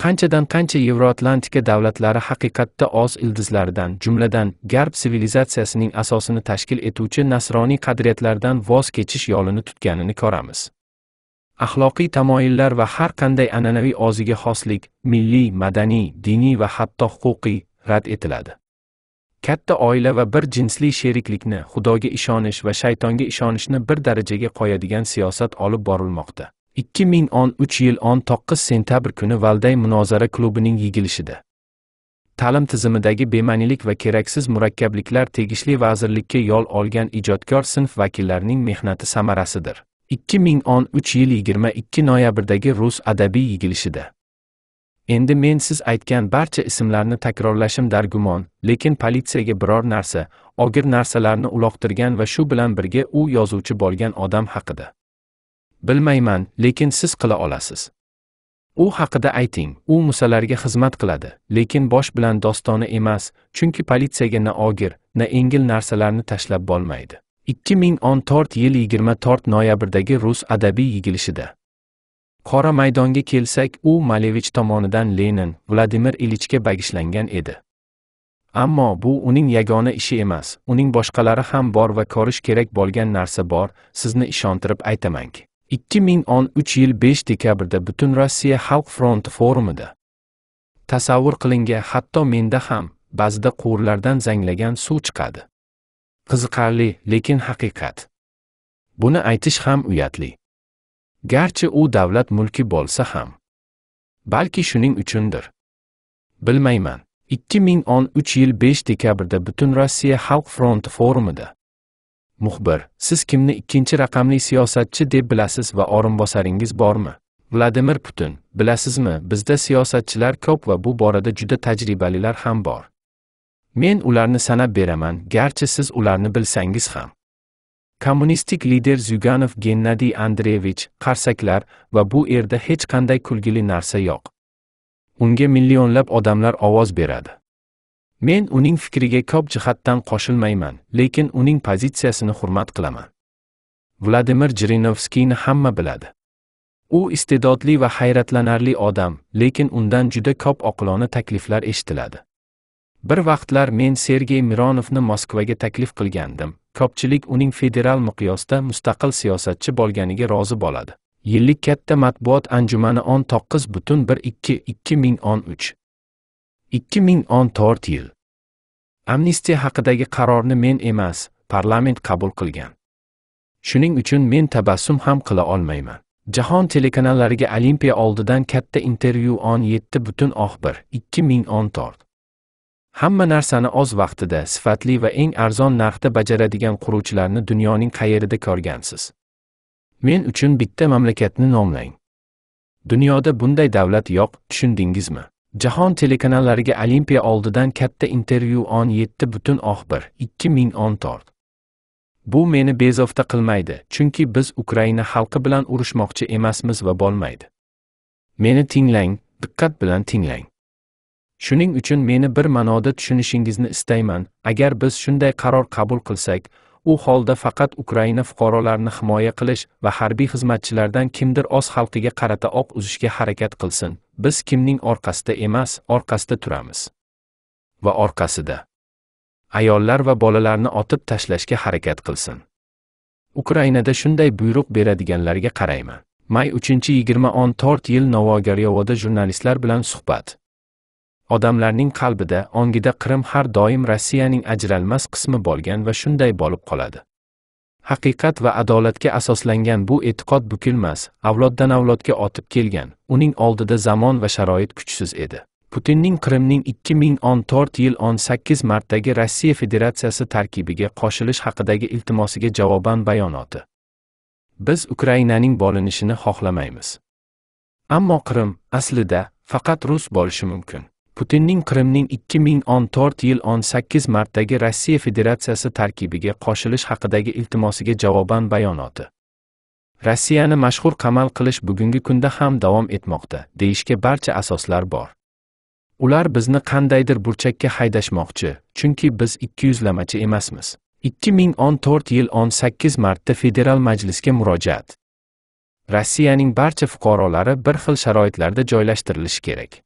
qanchadan qancha yevroatlantika davlatlari haqiqatda oz ildizlardan jumladan garb sivilizatsiyasining asosini tashkil etuvchi nasroniy qadriyatlardan voz kechish yo'lini tutganini ko'ramiz axloqiy tamoyillar va har qanday an'anaviy oziga xoslik milliy madaniy diniy va hatto huquqiy rad etiladi katta oila va bir jinsli sheriklikni xudoga ishonish va shaytonga ishonishni bir darajaga qo'yadigan siyosat olib borilmoqda 2013 yil 19 sentabr kuni Valday munozara klubining yigilishida ta'lim tizimidagi bema'nilik va keraksiz murakkabliklar tegishli vazirlikka yo'l olgan ijodkor sinf vakillarining mehnati samarasidir. 2013 yil 22 noyabrdagi rus adabiy yigilishida endi men siz aytgan barcha ismlarni takrorlashim dargumon lekin politsiyaga biror narsa og'ir narsalarni uloqtirgan va shu bilan birga u yozuvchi bo'lgan odam haqida Bilmayman, lekin siz qila olasiz. U haqida ayting, u musalarga xizmat qiladi, lekin bosh bilan dostoni emas, chunki politsiyaga na ogir, na engil narsalarni tashlab bo'lmaydi. 2014 yil 24 noyabrdagi rus adabiy yigilishida Qora maydonga kelsak, u Malevich tomonidan Lenin, Vladimir Ilichga bagishlangan edi. Ammo bu uning yagona ishi emas, uning boshqalari ham bor va ko'rish kerak bo'lgan narsa bor, sizni ishontirib aytamanki. 2013 yil 5 dekabrda butun Rossiya Xalq fronti forumida tasavvur qilingan hatto menda ham ba'zida quvurlardan zanglagan suv chiqadi. Qiziqarli, lekin haqiqat. Buni aytish ham uyatli. Garchi u davlat mulki bo'lsa ham. Balki shuning uchundir. Bilmayman. 2013 yil 5 dekabrda butun Rossiya Xalq fronti forumida Muxbir, siz kimni ikkinchi raqamli siyosatchi deb bilasiz va o'rinbosaringiz bormi? Vladimir Putin, bilasizmi, bizda siyosatchilar ko'p va bu borada juda tajribalilar ham bor. Men ularni sanab beraman, garchi siz ularni bilsangiz ham. Kommunistik lider Zyuganov Gennadiy Andreyevich, qarsaklar va bu yerda hech qanday kulgili narsa yo'q. Unga millionlab odamlar ovoz beradi. Men uning fikriga ko'p jihatdan qo'shilmayman, lekin uning pozitsiyasini hurmat qilaman. Vladimir Jirinovskiyni hamma biladi. U iste'dodli va hayratlanarli odam, lekin undan juda ko'p oqilona takliflar eshitiladi. Bir vaqtlar men Sergey Mironovni Moskvaga taklif qilgandim. Ko'pchilik uning federal miqyosda mustaqil siyosatchi bo'lganiga rozi bo'ladi. Yillik katta matbuot anjumani 19 2013 2014 yil. Amnistiya haqidagi qarorni men emas, parlament qabul qilgan. Shuning uchun men tabassum ham qila olmayman. Jahon telekanallariga Olimpiya oldidan katta intervyu 17 butun oxbir 2014. Hamma narsani oz vaqtida, sifatli va eng arzon narxda bajaradigan quruvchilarni dunyoning qayerida ko'rgansiz? Men uchun bitta mamlakatni nomlang. Dunyoda bunday davlat yo'q, tushundingizmi? jahon telekanallariga olimpiya oldidan katta intervyu o'n yetti butun ohbir ikki bu meni bezovta qilmaydi chunki biz ukraina xalqi bilan urushmoqchi emasmiz va bo'lmaydi meni tinglang diqqat bilan tinglang shuning uchun meni bir ma'noda tushunishingizni istayman agar biz shunday qaror qabul qilsak u holda faqat ukraina fuqarolarini himoya qilish va harbiy xizmatchilardan kimdir o'z xalqiga qarata oq uzishga harakat qilsin biz kimning orqasida emas, orqasida turamiz. Va orqasida ayollar va bolalarni otib tashlashga harakat qilsin. Ukrainada shunday buyruq beradiganlarga qarayman. May 3-24 yil Novogaryovoda jurnalistlar bilan suhbat. Odamlarning qalbida, ongida Qrim har doim Rossiyaning ajralmas qismi bo'lgan va shunday bo'lib qoladi. haqiqat va adolatga asoslangan bu e'tiqod bukilmas, avloddan avlodga otib kelgan, uning oldida zamon va sharoit kuchsiz edi. Putinning Qrimning 2014 yil 18 martdagi Rossiya Federatsiyasi tarkibiga qo'shilish haqidagi iltimosiga javoban bayonoti. Biz Ukrainaning bo'linishini xohlamaymiz. Ammo Qrim aslida faqat rus bo'lishi mumkin. Putinning Qrimning 2014 yil 18 martdagi Rossiya Federatsiyasi tarkibiga qo'shilish haqidagi iltimosiga javoban bayonoti. Rossiyani mashhur qamal qilish bugungi kunda ham davom etmoqda, deyishga barcha asoslar bor. Ular bizni qandaydir burchakka haydashmoqchi, chunki biz 200 lamachi emasmiz. 2014 yil 18 martda federal majlisga murojaat. Rossiyaning barcha fuqarolari bir xil sharoitlarda joylashtirilishi kerak.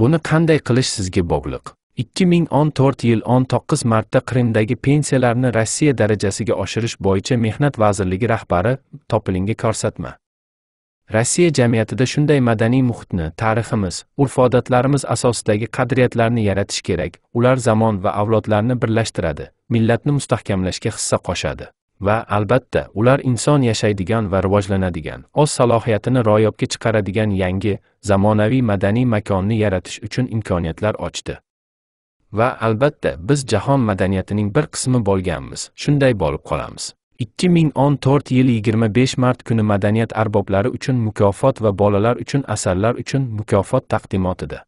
Buni qanday qilish sizga bog'liq. 2014 yil 19 martda Qrimdagi pensiyalarni Rossiya darajasiga oshirish bo'yicha Mehnat vazirligi rahbari topilinga ko'rsatma. Rossiya jamiyatida shunday madaniy muhitni, tariximiz, urf-odatlarimiz asosidagi qadriyatlarni yaratish kerak. Ular zamon va avlodlarni birlashtiradi, millatni mustahkamlashga hissa qo'shadi. va albatta ular inson yashaydigan va rivojlanadigan o'z salohiyatini ro'yobga chiqaradigan yangi zamonaviy madaniy makonni yaratish uchun imkoniyatlar ochdi va albatta biz jahon madaniyatining bir qismi bo'lganmiz shunday bo'lib qolamiz 2014 yil 25 mart kuni madaniyat arboblari uchun mukofot va bolalar uchun asarlar uchun mukofot taqdimotida.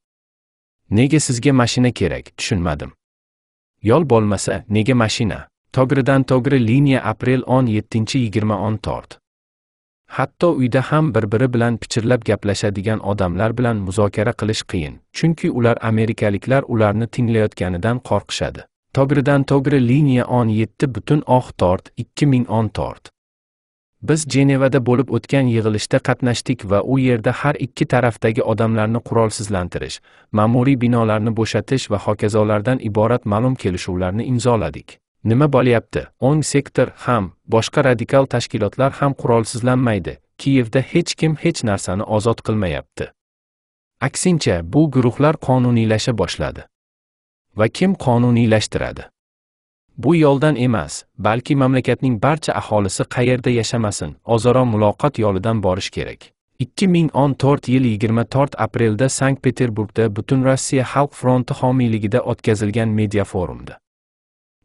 Nega sizga mashina kerak, tushunmadim. Yo'l bo'lmasa, nega mashina? togridan togri liniya aprel 17-20 tort. Hatto uyda ham bir-biri bilan pichirlab gaplashadigan odamlar bilan muzokara qilish qiyin, chunki ular amerikaliklar ularni tinglayotganidan qo'rqishadi. Togridan togri liniya 17 butun oh tort 2010 tort. Biz Jenevada bo'lib o'tgan yig'ilishda qatnashdik va u yerda har ikki tarafdagi odamlarni qurolsizlantirish, ma'muriy binolarni bo'shatish va hokazolardan iborat ma'lum kelishuvlarni imzoladik. nima bo'lyapti o'ng sektor ham boshqa radikal tashkilotlar ham qurolsizlanmaydi kiyevda hech kim hech narsani ozod qilmayapti aksincha bu guruhlar qonuniylasha boshladi va kim qonuniylashtiradi bu yo'ldan emas balki mamlakatning barcha aholisi qayerda yashamasin o'zaro muloqot yo'lidan borish kerak 2014 yil 24 aprelda Sankt-Peterburgda Butun Rossiya Xalq fronti homiyligida o'tkazilgan media forumda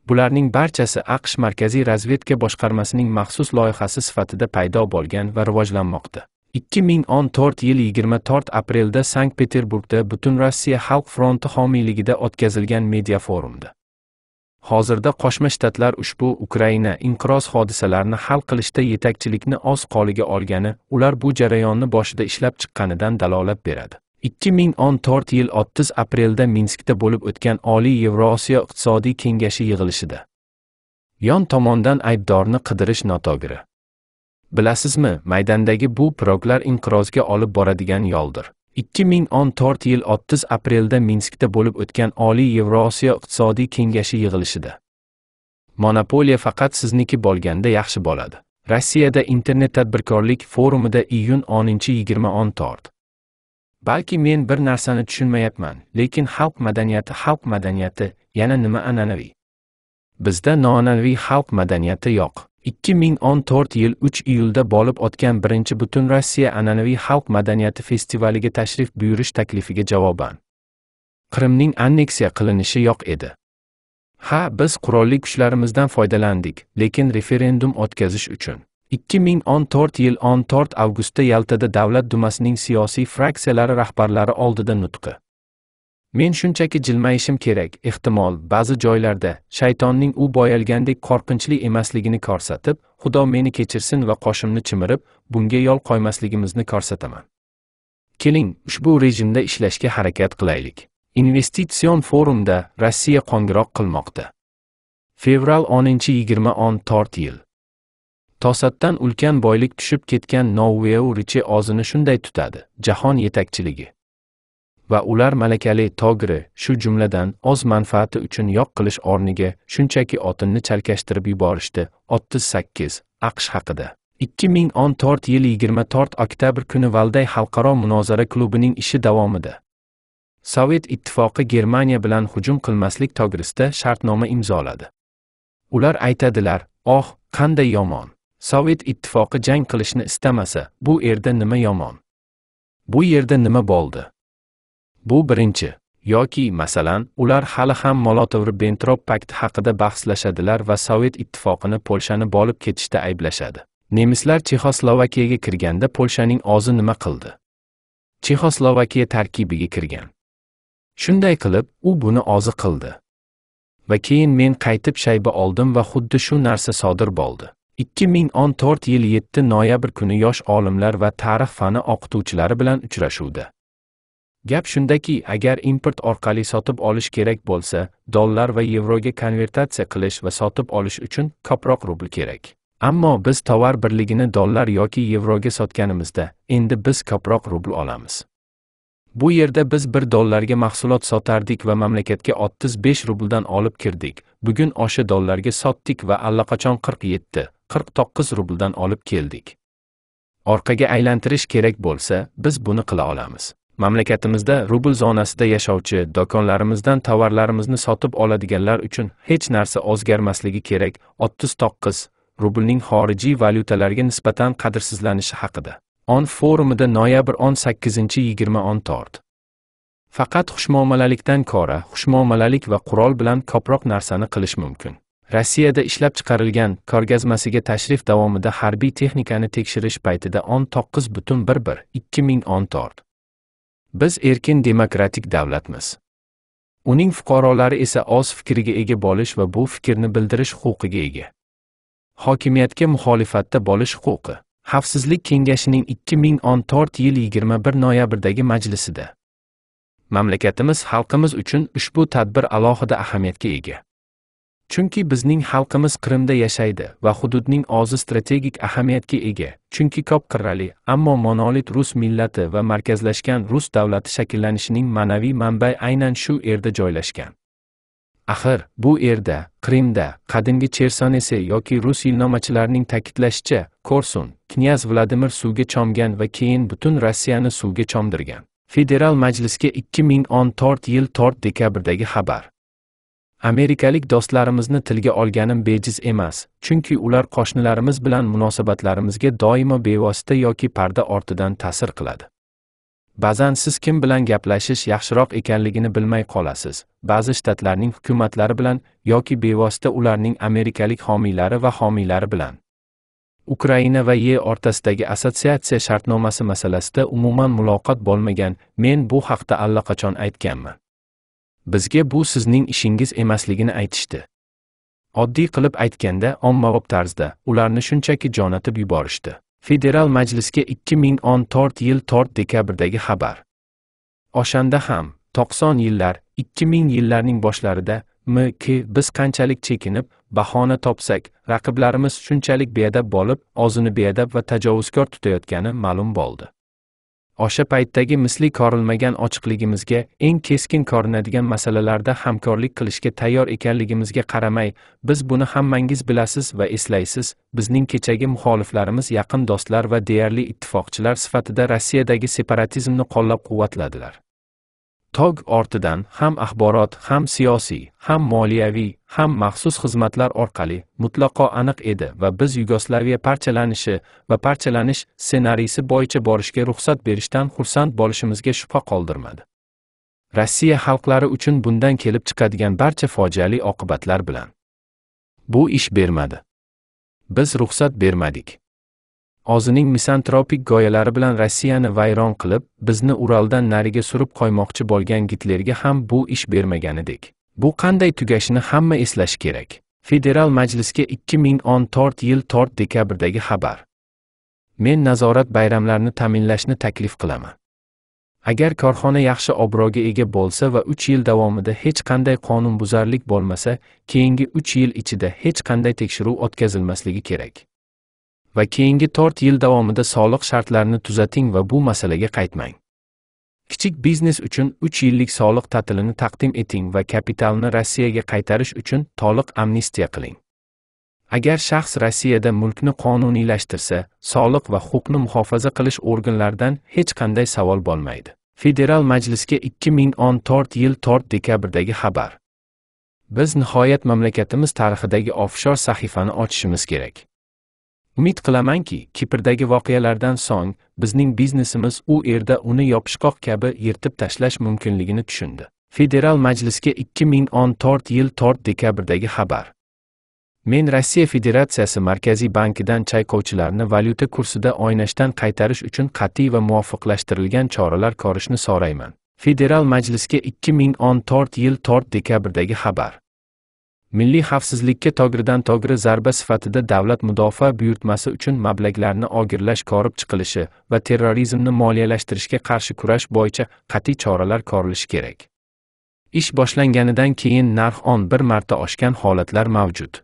Bularning barchasi AQSh Markaziy razvedka boshqarmasining maxsus loyihasi sifatida paydo bo'lgan va rivojlanmoqda. 2014 yil 24 aprelda Sankt-Peterburgda Butun Rossiya Xalq fronti homiyligida o'tkazilgan media forumda. Hozirda Qo'shma Shtatlar ushbu Ukraina inqiroz hodisalarini hal qilishda yetakchilikni o'z qoliga olgani, ular bu jarayonni boshida ishlab chiqqanidan dalolat beradi. 2014 yil 30 aprelda Minskda bo'lib o'tgan Oliy Yevrosiyo iqtisodiy kengashi yig'ilishida yon tomondan aybdorni qidirish notogiri. Bilasizmi, maydandagi bu piroglar inqirozga olib boradigan yo'ldir. 2014 yil 30 aprelda Minskda bo'lib o'tgan Oliy Yevrosiyo iqtisodiy kengashi yig'ilishida monopoliya faqat sizniki bo'lganda yaxshi bo'ladi. Rossiyada internet tadbirkorlik forumida iyun 10-20 on tort. Balki men bir narsani tushunmayapman, lekin xalq madaniyati xalq madaniyati yana nima an'anaviy? Bizda noan'anaviy xalq madaniyati yo'q. 2014 yil 3 iyulda bo'lib o'tgan birinchi butun Rossiya an'anaviy xalq madaniyati festivaliga tashrif buyurish taklifiga javoban Qrimning anneksiya qilinishi yo'q edi. Ha, biz qurolli kuchlarimizdan foydalandik, lekin referendum o'tkazish uchun 2014 yil 14 avgustda Yaltada Davlat dumasining siyosiy fraksiyalari rahbarlari oldida nutqi. Men shunchaki jilmayishim kerak, ehtimol ba'zi joylarda shaytonning u boyalgandek qo'rqinchli emasligini ko'rsatib, Xudo meni kechirsin va qoshimni chimirib, bunga yo'l qo'ymasligimizni ko'rsataman. Keling, ushbu rejimda ishlashga harakat qilaylik. Investitsion forumda Rossiya qo'ng'iroq qilmoqda. Fevral 10-20 yil tosatdan ulkan boylik tushib ketgan Richi ozini shunday tutadi. Jahon yetakchiligi va ular malakali togri, shu jumladan oz manfaati uchun yo'q qilish o'rniga shunchaki otinni chalkashtirib yuborishdi. 38 AQSh haqida 2014 tort yil 24 oktyabr kuni Valday xalqaro munozara klubining ishi davomida Sovet Ittifoqi Germaniya bilan hujum qilmaslik to'g'risida shartnoma imzoladi. Ular aytadilar, "Oh, qanday yomon. Sovet ittifoqi jang qilishni istamasa, bu yerda nima yomon? Bu yerda nima bo'ldi? Bu birinchi yoki masalan, ular hali ham Molotov-Ribbentrop pakti haqida bahslashadilar va Sovet ittifoqini Polshani bo'lib ketishda ayblashadi. Nemislar Chexoslovakiyaga kirganda Polshaning ozi nima qildi? Chexoslovakiya tarkibiga kirgan. Shunday qilib, u buni ozi qildi. Va keyin men qaytib shayba oldim va xuddi shu narsa sodir bo'ldi. 2014 yil 7 noyabr kuni yosh olimlar va tarix fani o'qituvchilari bilan uchrashuvda. Gap shundaki, agar import orqali sotib olish kerak bo'lsa, dollar va yevroga konvertatsiya qilish va sotib olish uchun ko'proq rubl kerak. Ammo biz tovar birligini dollar yoki yevroga sotganimizda, endi biz ko'proq rubl olamiz. Bu yerda biz 1 dollarga mahsulot sotardik va mamlakatga 35 rubldan olib kirdik. Bugun o'sha dollarga sotdik va allaqachon 47, 49 rubldan olib keldik. Orqaga aylantirish kerak bo'lsa, biz buni qila olamiz. Mamlakatimizda rubl zonasida yashovchi do'konlarimizdan tovarlarimizni sotib oladiganlar uchun hech narsa o'zgarmasligi kerak. 39 rublning xorijiy valyutalarga nisbatan qadrsizlanishi haqida on forumida noyabr 18-20 tort. Faqat xushmuomalalikdan ko'ra, xushmuomalalik va qurol bilan ko'proq narsani qilish mumkin. Rossiyada ishlab chiqarilgan ko'rgazmasiga tashrif davomida harbiy texnikani tekshirish paytida 1911 tort. Biz erkin demokratik davlatmiz. Uning fuqarolari esa o'z fikriga ega bo'lish va bu fikrni bildirish huquqiga ega. Hokimiyatga muxolifatda bo'lish huquqi Xavfsizlik kengashining 2014 yil 21 noyabrdagi majlisida mamlakatimiz xalqimiz uchun ushbu tadbir alohida ahamiyatga ega. Chunki bizning xalqimiz Qrimda yashaydi va hududning ozi strategik ahamiyatga ega. Chunki ko'p qirrali, ammo monolit rus millati va markazlashgan rus davlati shakllanishining ma'naviy manbai aynan shu yerda joylashgan. Axir, bu erda, Qrimda, qadimgi Chersonese yoki rus ilnomachilarining ta'kidlashicha, Korsun, knyaz Vladimir suvga chomgan va keyin butun Rossiyani suvga chomdirgan. Federal majlisga 2014 yil 4 dekabrdagi xabar. Amerikalik do'stlarimizni tilga olganim bejiz emas, chunki ular qo'shnilarimiz bilan munosabatlarimizga doimo bevosita yoki parda ortidan ta'sir qiladi. Ba'zan siz kim bilan gaplashish yaxshiroq ekanligini bilmay qolasiz. Ba'zi shtatlarning hukumatlari bilan yoki bevosita ularning amerikalik homiylari va homiylari bilan. Ukraina va YE o'rtasidagi assotsiatsiya shartnomasi masalasida umuman muloqot bo'lmagan, men bu haqda allaqachon aytganman. Bizga bu sizning ishingiz emasligini aytishdi. Oddiy qilib aytganda, ommabop tarzda ularni shunchaki jonatib yuborishdi. federal majlisga 2014 yil 4 dekabrdagi xabar o'shanda ham 90 yillar 2000 yillarning boshlarida mk biz qanchalik chekinib bahona topsak raqiblarimiz shunchalik beadab bo'lib o'zini beadab va tajovuzkor tutayotgani ma'lum bo'ldi o'sha paytdagi misli korilmagan ochiqligimizga eng keskin korinadigan masalalarda hamkorlik qilishga tayyor ekanligimizga qaramay biz buni hammangiz bilasiz va eslaysiz bizning kechagi muxoliflarimiz yaqin do'stlar va deyarli ittifoqchilar sifatida rossiyadagi separatizmni qo'llab quvvatladilar tog ortidan ham axborot ham siyosiy ham moliyaviy ham maxsus xizmatlar orqali mutlaqo aniq edi va biz yugoslaviya parchalanishi va parchalanish ssenariysi bo'yicha borishga ruxsat berishdan xursand bo'lishimizga shubha qoldirmadi rossiya xalqlari uchun bundan kelib chiqadigan barcha fojiali oqibatlar bilan bu ish bermadi biz ruxsat bermadik o'zining misantropik g'oyalari bilan Rossiyani vayron qilib, bizni Uraldan nariga surib qo'ymoqchi bo'lgan Gitlerga ham bu ish bermaganidek. Bu qanday tugashini hamma eslash kerak. Federal majlisga 2014 yil 4 dekabrdagi xabar. Men nazorat bayramlarini ta'minlashni taklif qilaman. Agar korxona yaxshi obro'ga ega bo'lsa va 3 yil davomida hech qanday qonunbuzarlik bo'lmasa, keyingi 3 yil ichida hech qanday tekshiruv o'tkazilmasligi kerak. va keyingi to'rt yil davomida soliq shartlarini tuzating va bu masalaga qaytmang. Kichik biznes uchun 3 yillik soliq ta'tilini taqdim eting va kapitalni Rossiyaga qaytarish uchun to'liq amnistiya qiling. Agar shaxs Rossiyada mulkni qonuniylashtirsa, soliq va huquqni muhofaza qilish organlaridan hech qanday savol bo'lmaydi. Federal Majlisga 2014 yil 4 dekabrdagi xabar. Biz nihoyat mamlakatimiz tarixidagi ofshor sahifani ochishimiz kerak. Umid qilamanki, Kiprdagi voqealardan so'ng bizning biznesimiz u yerda uni yopishqoq kabi yirtib tashlash mumkinligini tushundi. Federal majlisga 2014 yil 4 dekabrdagi xabar. Men Rossiya Federatsiyasi Markaziy bankidan chaykovchilarni valyuta kursida o'ynashdan qaytarish uchun qat'iy va muvofiqlashtirilgan choralar ko'rishni so'rayman. Federal majlisga 2014 yil 4 dekabrdagi xabar. milliy xavfsizlikka togridan togri zarba sifatida davlat mudofaa buyurtmasi uchun mablag'larni og'irlash korib chiqilishi va terrorizmni moliyalashtirishga qarshi kurash bo'yicha qat'iy choralar korilishi kerak. Ish boshlanganidan keyin narx 11 marta oshgan holatlar mavjud.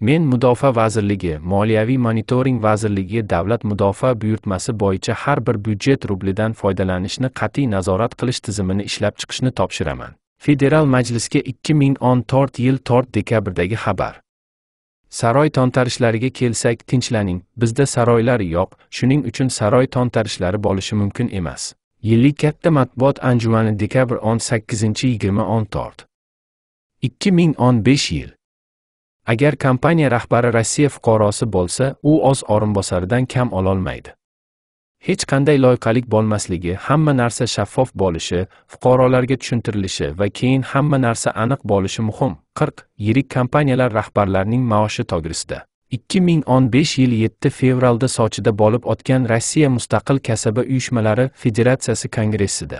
Men Mudofaa vazirligi, Moliyaviy monitoring vazirligi davlat mudofaa buyurtmasi bo'yicha har bir byudjet rublidan foydalanishni qat'iy nazorat qilish tizimini ishlab chiqishni topshiraman. Federal majlisga 2014 yil 4 dekabrdagi xabar. Saroy tontarishlariga kelsak, tinchlaning. Bizda saroylar yo'q, shuning uchun saroy tontarishlari bo'lishi mumkin emas. Yillik katta matbuot anjumani dekabr 18-2014. 2015 yil. Agar kompaniya rahbari Rossiya fuqarosi bo'lsa, u o'z o'rinbosaridan kam ololmaydi. hech qanday loyqalik bo'lmasligi, hamma narsa shaffof bo'lishi, fuqarolarga tushuntirilishi va keyin hamma narsa aniq bo'lishi muhim. 40. Yirik kompaniyalar rahbarlarining maoshi to'g'risida. 2015 yil 7 fevralda Sochida bo'lib o'tgan Rossiya mustaqil kasaba uyushmalari federatsiyasi kongressida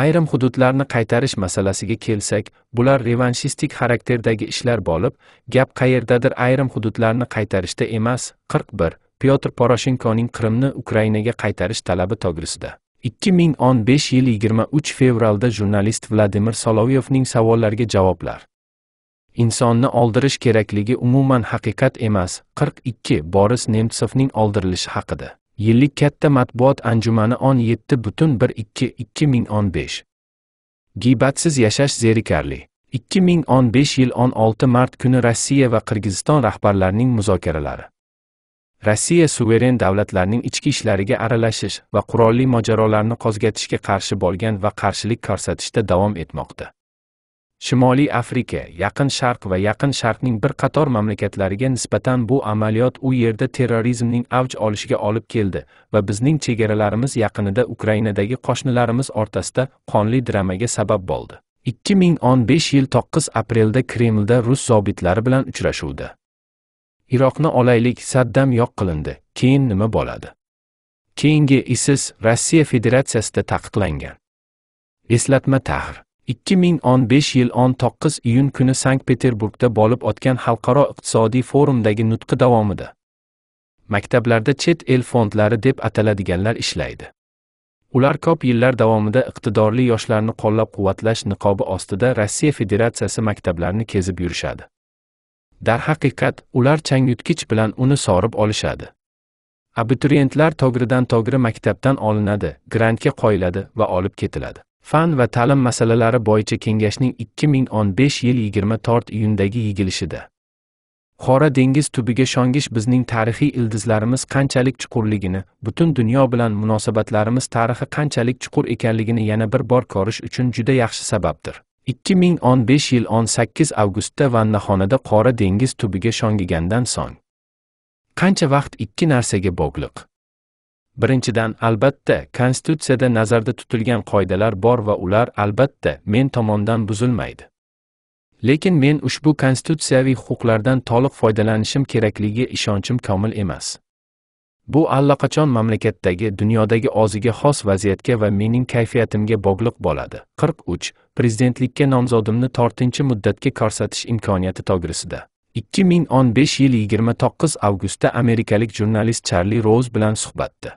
Ayrim hududlarni qaytarish masalasiga kelsak, bular revanshistik xarakterdagi ishlar bo'lib, gap qayerdadir ayrim hududlarni qaytarishda emas. 41 Pyotr Poroshenkoning Qrimni Ukrainaga qaytarish talabi to'g'risida 2015 yil 23 fevralda jurnalist Vladimir Solovyovning savollariga javoblar. Insonni oldirish kerakligi umuman haqiqat emas, 42 Boris Nemtsovning oldirilishi haqida. Yillik katta matbuot anjumani 17.12.2015. 2015 yashash zerikarli. 2015 yil 16 mart kuni Rossiya va Qirg'iziston rahbarlarining muzokaralari Rossiya suveren davlatlarning ichki ishlariga aralashish va qurolli mojarolarni qo'zgatishga qarshi bo'lgan va qarshilik ko'rsatishda davom etmoqda. Shimoliy Afrika, Yaqin Sharq va Yaqin Sharqning bir qator mamlakatlariga nisbatan bu amaliyot u yerda terrorizmning avj olishiga olib keldi va bizning chegaralarimiz yaqinida Ukrainadagi qo'shnilarimiz o'rtasida qonli dramaga sabab bo'ldi. 2015 yil 9 aprelda Kremlda rus zobitlari bilan uchrashuvda Iroqni olaylik Saddam yo'q qilindi. Keyin nima bo'ladi? Keyingi ISIS Rossiya Federatsiyasida taqiqlangan. Eslatma tahr. 2015 yil 19 iyun kuni Sankt-Peterburgda bo'lib o'tgan xalqaro iqtisodiy forumdagi nutqi davomida maktablarda chet el fondlari deb ataladiganlar ishlaydi. Ular ko'p yillar davomida iqtidorli yoshlarni qo'llab-quvvatlash niqobi ostida Rossiya Federatsiyasi maktablarini kezib yurishadi. darhaqiqat ular changyutkich bilan uni sorib olishadi abituriyentlar togridan togri maktabdan olinadi grantga qo'yiladi va olib ketiladi fan va ta'lim masalalari bo'yicha kengashning 2015 yil 24 iyundagi yig'ilishida qora dengiz tubiga shongish bizning tarixiy ildizlarimiz qanchalik chuqurligini butun dunyo bilan munosabatlarimiz tarixi qanchalik chuqur ekanligini yana bir bor ko'rish uchun juda yaxshi sababdir 2015 yil 18 avgustda vannaxonada Qora dengiz tubiga shongigandan so'ng qancha vaqt ikki narsaga bog'liq. Birinchidan, albatta, konstitutsiyada nazarda tutilgan qoidalar bor va ular albatta men tomonidan buzilmaydi. Lekin men ushbu konstitutsiyaviy huquqlardan to'liq foydalanishim kerakligi ishonchim komil emas. Bu allaqachon mamlakatdagi dunyodagi o'ziga xos vaziyatga va mening kayfiyatimga bog'liq bo'ladi. 43. Prezidentlikka nomzodimni 4-muddatga ko'rsatish imkoniyati to'g'risida. 2015 yil 29 avgustda amerikalik jurnalist Charli Roz bilan suhbatda.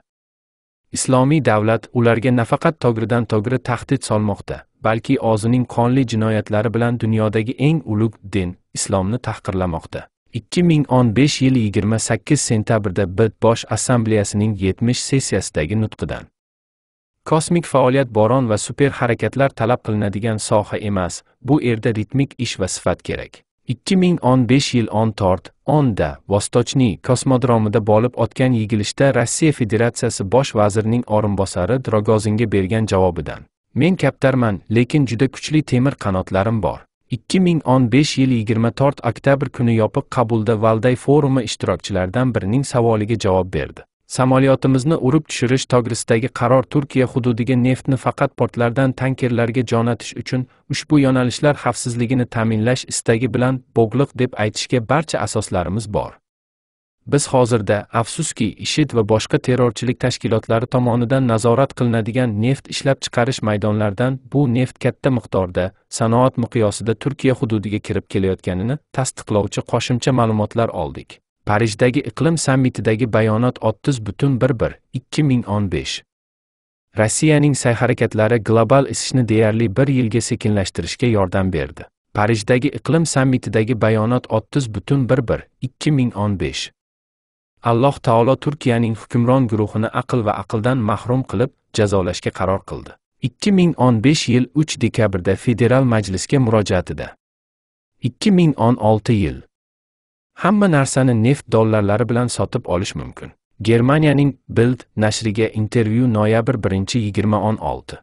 Islomiy davlat ularga nafaqat to'g'ridan to'g'ri tahdid solmoqda, balki o'zining qonli jinoyatlari bilan dunyodagi eng ulug' din islomni tahqirlamoqda. 2015 yil 28 sentabrda BIT Bosh Assambleyasining 70 sessiyasidagi nutqidan. Kosmik faoliyat boron va super harakatlar talab qilinadigan soha emas, bu erda ritmik ish va sifat kerak. 2015 yil 14 tort, Vostochniy kosmodromida bo'lib o'tgan yig'ilishda Rossiya Federatsiyasi bosh vazirining o'rinbosari Drogozinga bergan javobidan. Men kaptarman, lekin juda kuchli temir qanotlarim bor. 2015 yil 24 oktyabr kuni yopiq qabulda Valday forumi ishtirokchilaridan birining savoliga javob berdi. Samolyotimizni urib tushirish to'g'risidagi qaror Turkiya hududiga neftni faqat portlardan tankerlarga jo'natish uchun ushbu yo'nalishlar xavfsizligini ta'minlash istagi bilan bog'liq deb aytishga barcha asoslarimiz bor. Biz hozirda, afsuski, IShID va boshqa terrorchilik tashkilotlari tomonidan nazorat qilinadigan neft ishlab chiqarish maydonlaridan bu neft katta miqdorda sanoat miqyosida Turkiya hududiga kirib kelayotganini tasdiqlovchi qo'shimcha ma'lumotlar oldik. Parijdagi iqlim sammitidagi bayonot 30.11.2015 Rossiyaning sa'y-harakatlari global isishni deyarli 1 yilga sekinlashtirishga yordam berdi. Parijdagi iqlim sammitidagi bayonot 30.11.2015 alloh taolo turkiyaning hukmron guruhini aql va aqldan mahrum qilib jazolashga qaror qildi 2015 yil 3 dekabrda federal majlisga murojaatida 2016 yil hamma narsani neft dollarlari bilan sotib olish mumkin germaniyaning bild nashriga intervyu noyabr 1 2016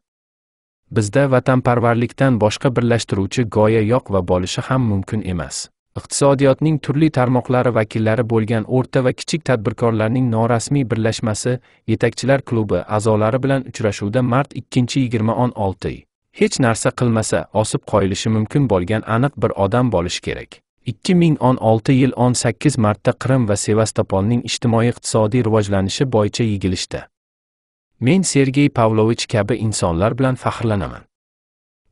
bizda vatanparvarlikdan boshqa birlashtiruvchi goya yo'q va bo'lishi ham mumkin emas iqtisodiyotning turli tarmoqlari vakillari bo'lgan o'rta va kichik tadbirkorlarning norasmiy birlashmasi yetakchilar klubi a'zolari bilan uchrashuvda mart 2-2016 hech narsa qilmasa osib qoyilishi mumkin bo'lgan aniq bir odam bo'lishi kerak 2016 yil 18 martda Qrim va Sevastopolning ijtimoiy iqtisodiy rivojlanishi bo'yicha yigilishdi. men Sergey Pavlovich kabi insonlar bilan faxrlanaman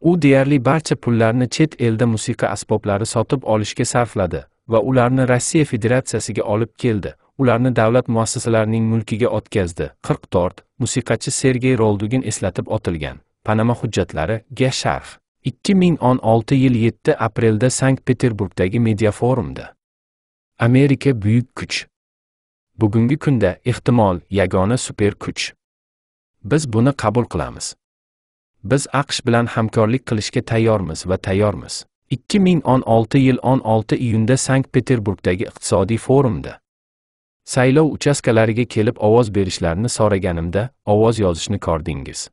U deyarli barcha pullarni chet elda musiqa asboblari sotib olishga sarfladi va ularni Rossiya Federatsiyasiga olib keldi. Ularni davlat muassasalarining mulkiga o'tkazdi. 44 musiqachi Sergey Roldugin eslatib otilgan. Panama hujjatlari ga sharh. 2016 yil 7 aprelda Sankt-Peterburgdagi media forumda Amerika buyuk kuch. Bugungi kunda ehtimol yagona super kuch. Biz buni qabul qilamiz. Biz AQSh bilan hamkorlik qilishga tayyormiz va tayyormiz. 2016 yil 16 iyunda Sankt-Peterburgdagi iqtisodiy forumda saylov uchastkalariga kelib ovoz berishlarini so'raganimda ovoz yozishni kordingiz.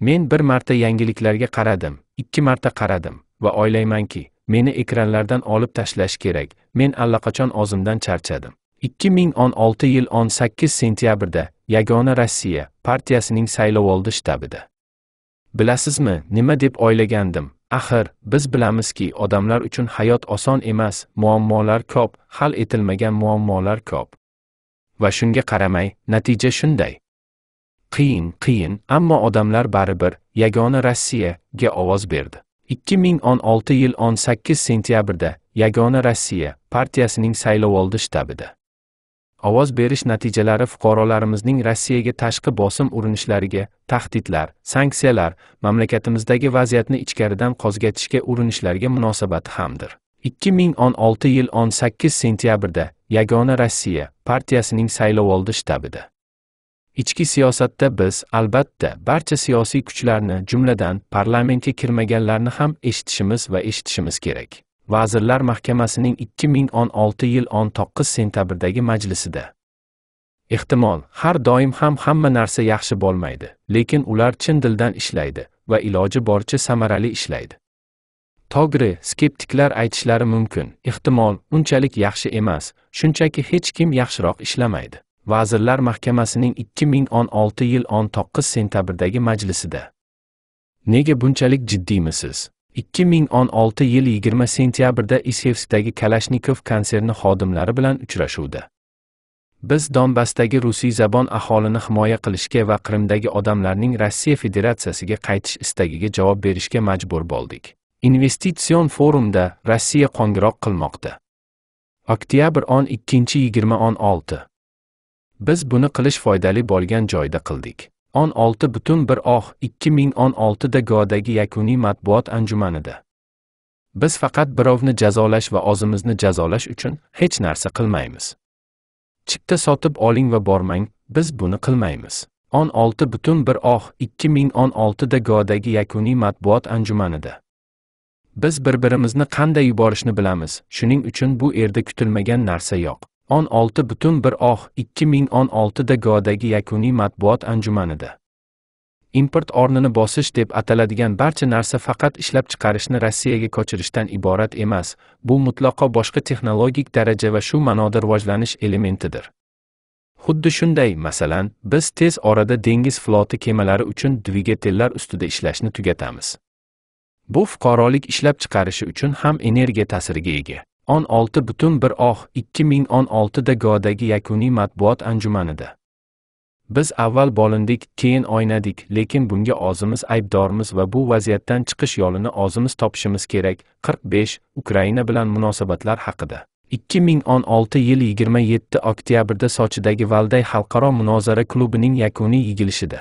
Men bir marta yangiliklarga qaradim, ikki marta qaradim va o'ylaymanki, meni ekranlardan olib tashlash kerak. Men allaqachon o'zimdan charchadim. 2016 yil 18 sentyabrda Yagona Rossiya partiyasining saylovoldi shtabida Bilasizmi, nima deb o'ylagandim? Axir, biz bilamizki, odamlar uchun hayot oson emas, muammolar ko'p, hal etilmagan muammolar ko'p. Va shunga qaramay, natija shunday. Qiyin, qiyin, ammo odamlar baribir yagona Rossiyaga ovoz berdi. 2016 yil 18 sentyabrda yagona Rossiya partiyasining saylovoldi shtabida ovoz berish natijalari fuqarolarimizning Rossiyaga tashqi bosim urinishlariga, tahdidlar, sanksiyalar, mamlakatimizdagi vaziyatni ichkaridan qozgatishga urinishlarga munosabati hamdir. 2016 yil 18 sentyabrda Yagona Rossiya partiyasining saylovoldi shtabida Ichki siyosatda biz albatta barcha siyosiy kuchlarni, jumladan parlamentga kirmaganlarni ham eshitishimiz va eshitishimiz kerak. Vazirlar Mahkamasining 2016 yil 19 sentabrdagi majlisida. Ehtimol, har doim ham hamma narsa yaxshi bo'lmaydi, lekin ular chin dildan ishlaydi va iloji boricha samarali ishlaydi. Togri, skeptiklar aytishlari mumkin, ehtimol unchalik yaxshi emas, shunchaki hech kim yaxshiroq ishlamaydi. Vazirlar Mahkamasining 2016 yil 19 sentabrdagi majlisida. Nega bunchalik jiddiymisiz? 2016 yil 20 sentyabrda Isevskdagi Kalashnikov konserni xodimlari bilan uchrashuvda. Biz Donbassdagi rusiy zabon aholini himoya qilishga va Qrimdagi odamlarning Rossiya Federatsiyasiga qaytish istagiga javob berishga majbur bo'ldik. Investitsion forumda Rossiya qo'ng'iroq qilmoqda. Oktyabr 12-2016. Biz buni qilish foydali bo'lgan joyda qildik. o'n olti butun bir oh ikki ming o'n oltida godagi yakuniy matbuot anjumanida biz faqat birovni jazolash va o'zimizni jazolash uchun hech narsa qilmaymiz chipta sotib oling va bormang biz buni qilmaymiz o'n olti butun bir oh ikki ming o'n oltida godagi yakuniy matbuot anjumanida biz bir birimizni qanday yuborishni bilamiz shuning uchun bu erda kutilmagan narsa yo'q 16 butun bir oh 2016da Godagi yakuniy matbuot anjumanida. Import o'rnini bosish deb ataladigan barcha narsa faqat ishlab chiqarishni Rossiyaga ko'chirishdan iborat emas, bu mutlaqo boshqa texnologik daraja va shu ma'noda rivojlanish elementidir. Xuddi shunday, masalan, biz tez orada dengiz floti kemalari uchun dvigatellar ustida ishlashni tugatamiz. Bu fuqarolik ishlab chiqarishi uchun ham energiya ta'siriga ega. 16 butun bir oh 2016da godagi yakuniy matbuot anjumanida biz avval bolindik keyin oynadik lekin bunga o'zimiz aybdormiz va bu vaziyatdan chiqish yo'lini o'zimiz topishimiz kerak 45 ukraina bilan munosabatlar haqida 2016 yil 27 oktyabrda Sochidagi Valday xalqaro munozara klubining yakuniy yig'ilishida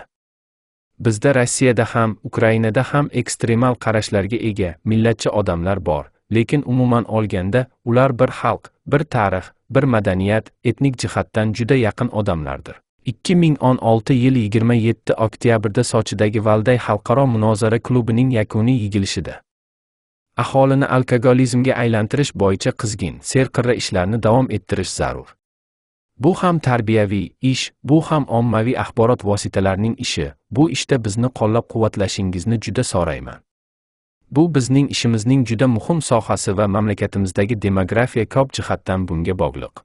bizda Rossiyada ham, Ukrainada ham ekstremal qarashlarga ega millatchi odamlar bor. lekin umuman olganda ular bir xalq, bir tarix, bir madaniyat, etnik jihatdan juda yaqin odamlardir. 2016 yil 27 oktyabrda Sochidagi Valday xalqaro munozara klubining yakuniy yigilishida aholini alkogolizmga aylantirish bo'yicha qizgin, serqirra ishlarni davom ettirish zarur. Bu ham tarbiyaviy ish, bu ham ommaviy axborot vositalarining ishi. Bu ishda bizni qo'llab-quvvatlashingizni juda so'rayman. Bu bizning ishimizning juda muhim sohasi va mamlakatimizdagi demografiya ko'p jihatdan bunga bog'liq.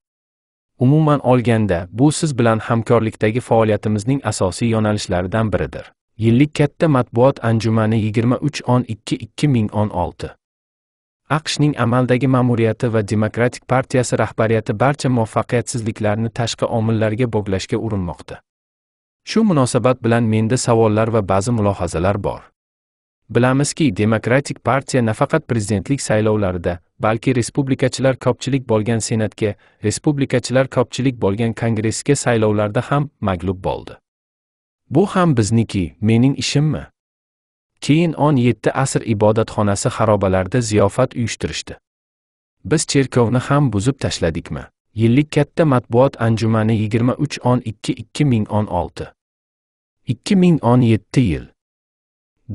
Umuman olganda, bu siz bilan hamkorlikdagi faoliyatimizning asosiy yo'nalishlaridan biridir. Yillik katta matbuot anjumani 23.12.2016. AQShning amaldagi ma'muriyati va Demokratik partiyasi rahbariyati barcha muvaffaqiyatsizliklarni tashqi omillarga bog'lashga urinmoqda. Shu munosabat bilan menda savollar va ba'zi mulohazalar bor. Bilamizki, Demokratik partiya nafaqat prezidentlik saylovlarida, balki respublikachilar ko'pchilik bo'lgan senatga, respublikachilar ko'pchilik bo'lgan kongressga saylovlarda ham mag'lub bo'ldi. Bu ham bizniki, mening ishimmi? Keyin 17 asr ibodatxonasi xarobalarida ziyofat uyushtirishdi. Biz cherkovni ham buzib tashladikmi? Yillik katta matbuot anjumani 23 2 2016 2017 yil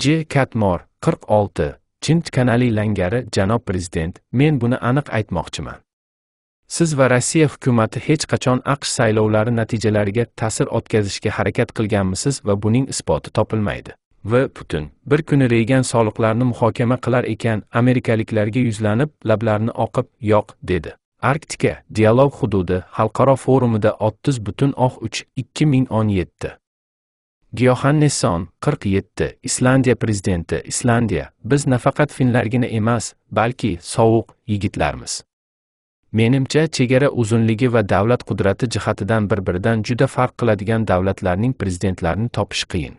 j katmor 46 olti chint kanali langari janob prezident men buni aniq aytmoqchiman siz va rossiya hukumati hech qachon aqsh saylovlari natijalariga ta'sir o'tkazishga harakat qilganmisiz va buning isboti topilmaydi V. putin bir kuni reygan soliqlarni muhokama qilar ekan amerikaliklarga yuzlanib lablarini oqib yo'q dedi arktika dialog hududi xalqaro forumida 30 butun oh 3 2017 Giyohannisson, 47, Islandiya prezidenti, Islandiya, biz nafaqat finlargina emas, balki sovuq yigitlarmiz. Menimcha, chegara uzunligi va davlat qudrati jihatidan bir-biridan juda farq qiladigan davlatlarning prezidentlarini topish qiyin.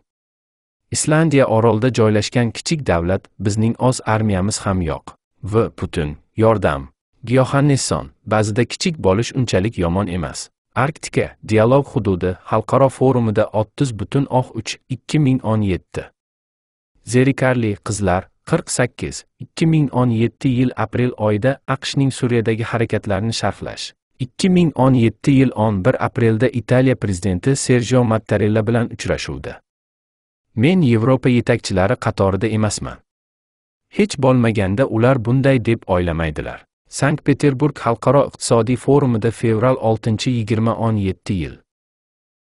Islandiya orolda joylashgan kichik davlat, bizning oz armiyamiz ham yo'q. V. Putin, yordam. Giyohannisson, ba'zida kichik bo'lish unchalik yomon emas. arktika dialog hududi xalqaro forumida 30 butun oq uch 2017. zerikarli qizlar 48 2017 yil aprel oyida aqshning suriyadagi harakatlarini sharhlash 2017 yil 11 aprelda italiya prezidenti Sergio mattarella bilan uchrashuvda men yevropa yetakchilari qatorida emasman hech bo'lmaganda ular bunday deb o'ylamaydilar Sankt-Peterburg Xalqaro iqtisodiy forumida fevral 6-20-17 yil.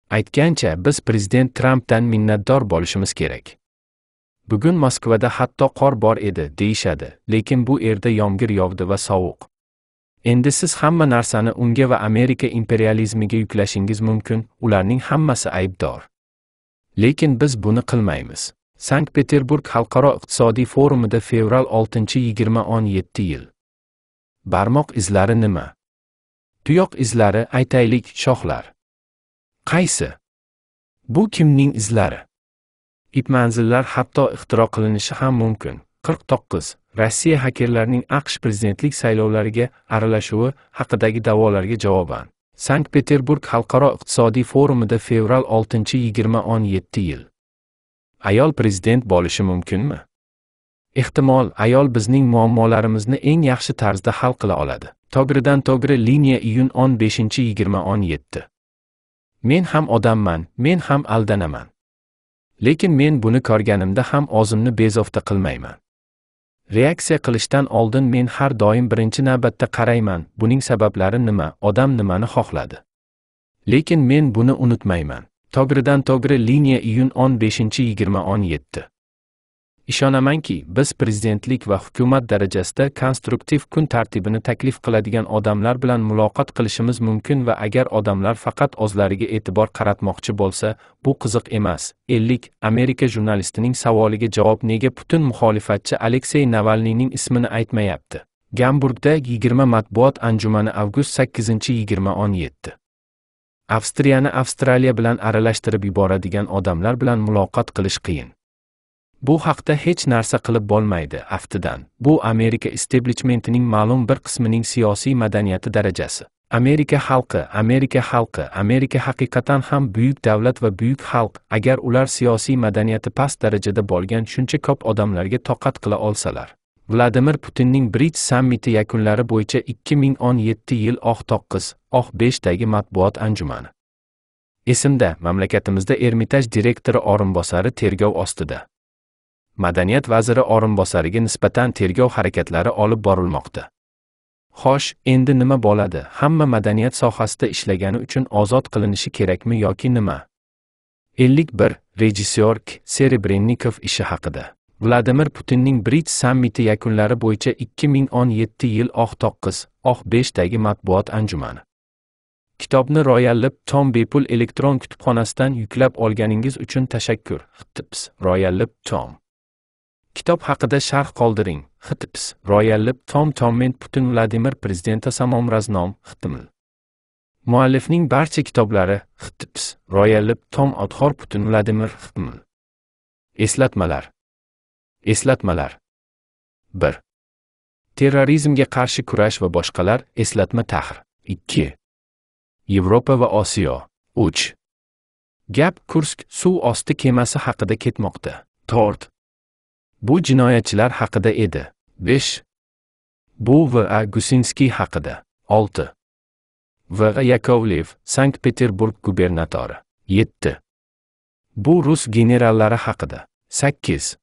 Aytgancha, biz prezident Trampdan minnatdor bo'lishimiz kerak. Bugun Moskvada hatto qor bor edi, deyishadi, lekin bu erda yomg'ir yog'di va sovuq. Endi siz hamma narsani unga va Amerika imperializmiga yuklashingiz mumkin, ularning hammasi aybdor. Lekin biz buni qilmaymiz. Sankt-Peterburg Xalqaro iqtisodiy forumida fevral 6-20-17 yil. barmoq izlari nima tuyoq izlari aytaylik shoxlar qaysi bu kimning izlari ip manzillar hatto ixtiro qilinishi ham mumkin 49. rossiya hakerlarining aqsh prezidentlik saylovlariga aralashuvi haqidagi da'volarga javoban sankt peterburg xalqaro iqtisodiy forumida fevral 6 2017 yil ayol prezident bo'lishi mumkinmi Ehtimol ayol bizning muammolarimizni eng yaxshi tarzda hal qila oladi. Togridan togri liniya iyun 15 2017 Men ham odamman, men ham aldanaman. Lekin men buni ko'rganimda ham o'zimni bezovta qilmayman. Reaksiya qilishdan oldin men har doim birinchi navbatda qarayman, buning sabablari nima, odam nimani xohladi. Lekin men buni unutmayman. Togridan togri liniya iyun 15 2017 Ishonamanki, biz prezidentlik va hukumat darajasida konstruktiv kun tartibini taklif qiladigan odamlar bilan muloqot qilishimiz mumkin va agar odamlar faqat o'zlariga e'tibor qaratmoqchi bo'lsa, bu qiziq emas. 50 Amerika jurnalistining savoliga javob nega butun muxolifatchi Aleksey Navalniyning ismini aytmayapti? Gamburgda 20 matbuot anjumani avgust 8-2017. Avstriyani Avstraliya bilan aralashtirib yuboradigan odamlar bilan muloqot qilish qiyin. bu haqda hech narsa qilib bo'lmaydi aftidan bu amerika isteblichmentining ma'lum bir qismining siyosiy madaniyati darajasi amerika xalqi amerika xalqi amerika haqiqatan ham buyuk davlat va buyuk xalq agar ular siyosiy madaniyati past darajada bo'lgan shuncha ko'p odamlarga toqat qila olsalar vladimir putinning bridge sammiti yakunlari bo'yicha 2017 yil oq oh toqqiz oq oh 5 matbuot anjumani esimda mamlakatimizda ermitaj direktori o'rinbosari tergov ostida madaniyat vaziri o'rinbosariga nisbatan tergov harakatlari olib borilmoqda xo'sh endi nima bo'ladi hamma madaniyat sohasida ishlagani uchun ozod qilinishi kerakmi yoki nima 51. Rejissyor K. Serebrennikov ishi haqida vladimir putinning Bridge sammiti yakunlari bo'yicha 2017 yil oq toqqiz oq dagi matbuot anjumani kitobni royallib tom bepul elektron kutubxonasidan yuklab olganingiz uchun tashakkur tips royallib tom Kitob haqida sharh qoldiring. xitps royallib tom tommen butun Vladimir prezidenti samomraznom xitml Muallifning barcha kitoblari xitps royallib tom adxor putin Vladimir xitml Eslatmalar. Eslatmalar. 1. Terrorizmga qarshi kurash va boshqalar eslatma tahr. 2. Yevropa va Osiyo. 3. Gap Kursk suv osti kemasi haqida ketmoqda. 4. Bu jinoyatchilar haqida edi. 5. Bu V.A. Gusinskiy haqida. 6. V.A. Yakovlev, Sankt-Peterburg gubernatori. 7. Bu rus generallari haqida. 8.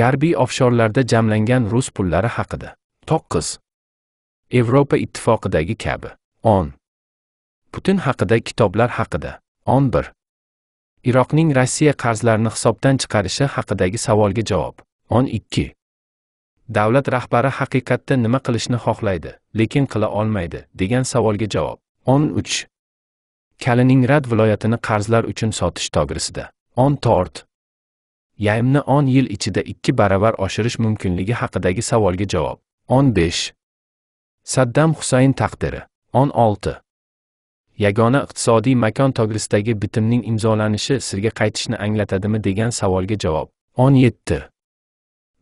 Garbiy ofshorlarda jamlangan rus pullari haqida. 9. Yevropa ittifoqidagi kabi. 10. Putin haqida kitoblar haqida. 11. Iroqning Rossiya qarzlarini hisobdan chiqarishi haqidagi savolga javob. 12. Davlat rahbari haqiqatda nima qilishni xohlaydi, lekin qila olmaydi degan savolga javob. 13. Kaliningrad viloyatini qarzlar uchun sotish to'g'risida. 14. Yaymni 10 yil ichida 2 baravar oshirish mumkinligi haqidagi savolga javob. 15. Saddam Husayn taqdiri. 16. yagona iqtisodiy makon to'g'risidagi bitimning imzolanishi sirga qaytishni anglatadimi degan savolga javob 17.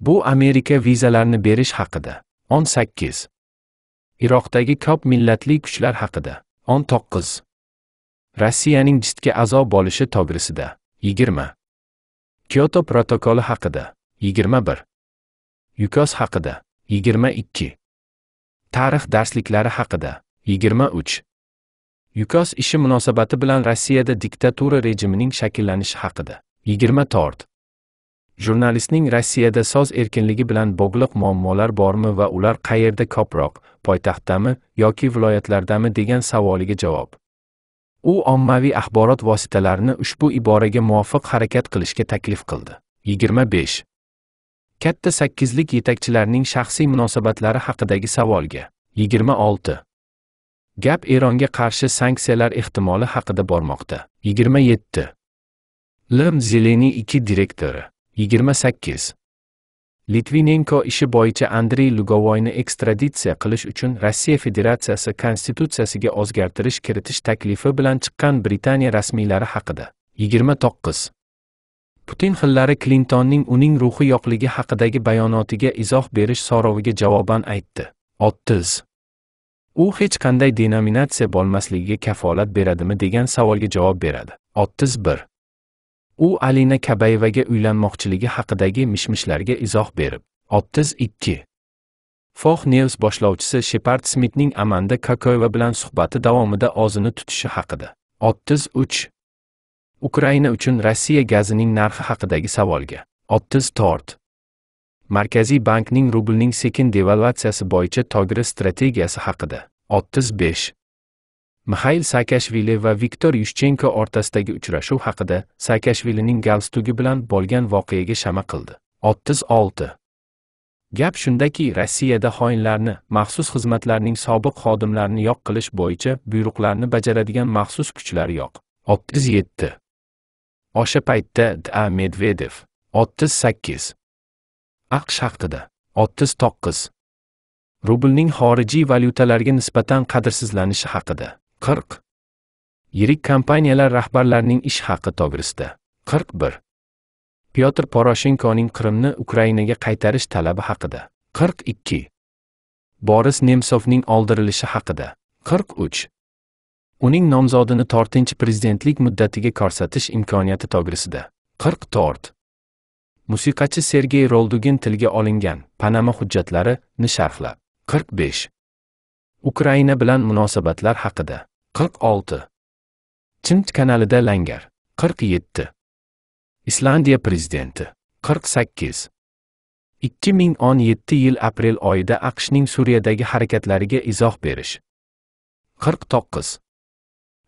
Bu Amerika vizalarni berish haqida. 18. Iroqdagi ko'p millatli kuchlar haqida. 19. Rossiyaning jitga a'zo bo'lishi to'g'risida. 20. Kyoto protokoli haqida. 21. Yukos haqida. 22. Tarix darsliklari haqida. 23. Yukos ishi munosabati bilan Rossiyada diktatura rejimining shakllanishi haqida. 24. Jurnalistning Rossiyada so'z erkinligi bilan bog'liq muammolar bormi va ular qayerda ko'proq, poytaxtdami yoki viloyatlardami degan savoliga javob. U ommaviy axborot vositalarini ushbu iboraga muvofiq harakat qilishga taklif qildi. 25. Katta sakkizlik yetakchilarning shaxsiy munosabatlari haqidagi savolga. 26. Gap Eronga qarshi sanksiyalar ehtimoli haqida bormoqda. 27. Lim Zeleniy 2 direktori. 28. Litvinenko ishi bo'yicha Andrey Lugovoyni ekstraditsiya qilish uchun Rossiya Federatsiyasi konstitutsiyasiga o'zgartirish kiritish taklifi bilan chiqqan Britaniya rasmiylari haqida. 29. Putin xillari Klintonning uning ruhi yo'qligi haqidagi bayonotiga izoh berish so'roviga javoban aytdi. 30. u hech qanday denominatsiya bo'lmasligiga kafolat beradimi degan savolga javob beradi o'ttiz bir u alina kabayevaga uylanmoqchiligi haqidagi mishmishlarga izoh berib o'ttiz ikki fox news boshlovchisi shepard smitning amanda kakoyeva bilan suhbati davomida o'zini tutishi haqida o'ttiz uch ukraina uchun rossiya gazining narxi haqidagi savolga o'ttiz to'rt Markaziy bankning rublning sekin devalvatsiyasi bo'yicha togri strategiyasi haqida. 35. Mikhail Saakashvili va Viktor Yushchenko o'rtasidagi uchrashuv haqida Saakashvilining galstugi bilan bo'lgan voqeaga shama qildi. 36. Gap shundaki, Rossiyada xoinlarni, maxsus xizmatlarning sobiq xodimlarini yo'q qilish bo'yicha buyruqlarni bajaradigan maxsus kuchlar yo'q. 37. O'sha paytda D.A. Medvedev 38 aqsh haqida 39. rublning xorijiy valyutalarga nisbatan qadrsizlanishi haqida 40. yirik kompaniyalar rahbarlarining ish haqi to'g'risida 41. pyotr poroshenkoning qrimni ukrainaga qaytarish talabi haqida 42. boris nemsovning oldirilishi haqida 43. uning nomzodini 4 prezidentlik muddatiga ko'rsatish imkoniyati to'g'risida 44. musiqachi sergey roldugin tilga olingan panama hujjatlari ni sharhla. 45 ukraina bilan munosabatlar haqida 46 chimch kanalida langar 47 islandiya prezidenti 48 2017 yil aprel oyida aqshning suriyadagi harakatlariga izoh berish 49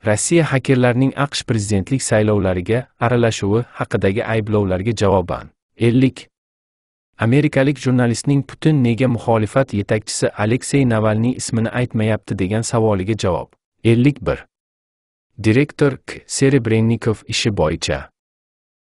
rossiya hakerlarning aqsh prezidentlik saylovlariga aralashuvi haqidagi ayblovlarga javoban 50. Amerikalik jurnalistning Putin nega muxolifat yetakchisi Aleksey Navalniy ismini aytmayapti degan savoliga javob. 51. Direktor K. Serebrennikov ishi bo'yicha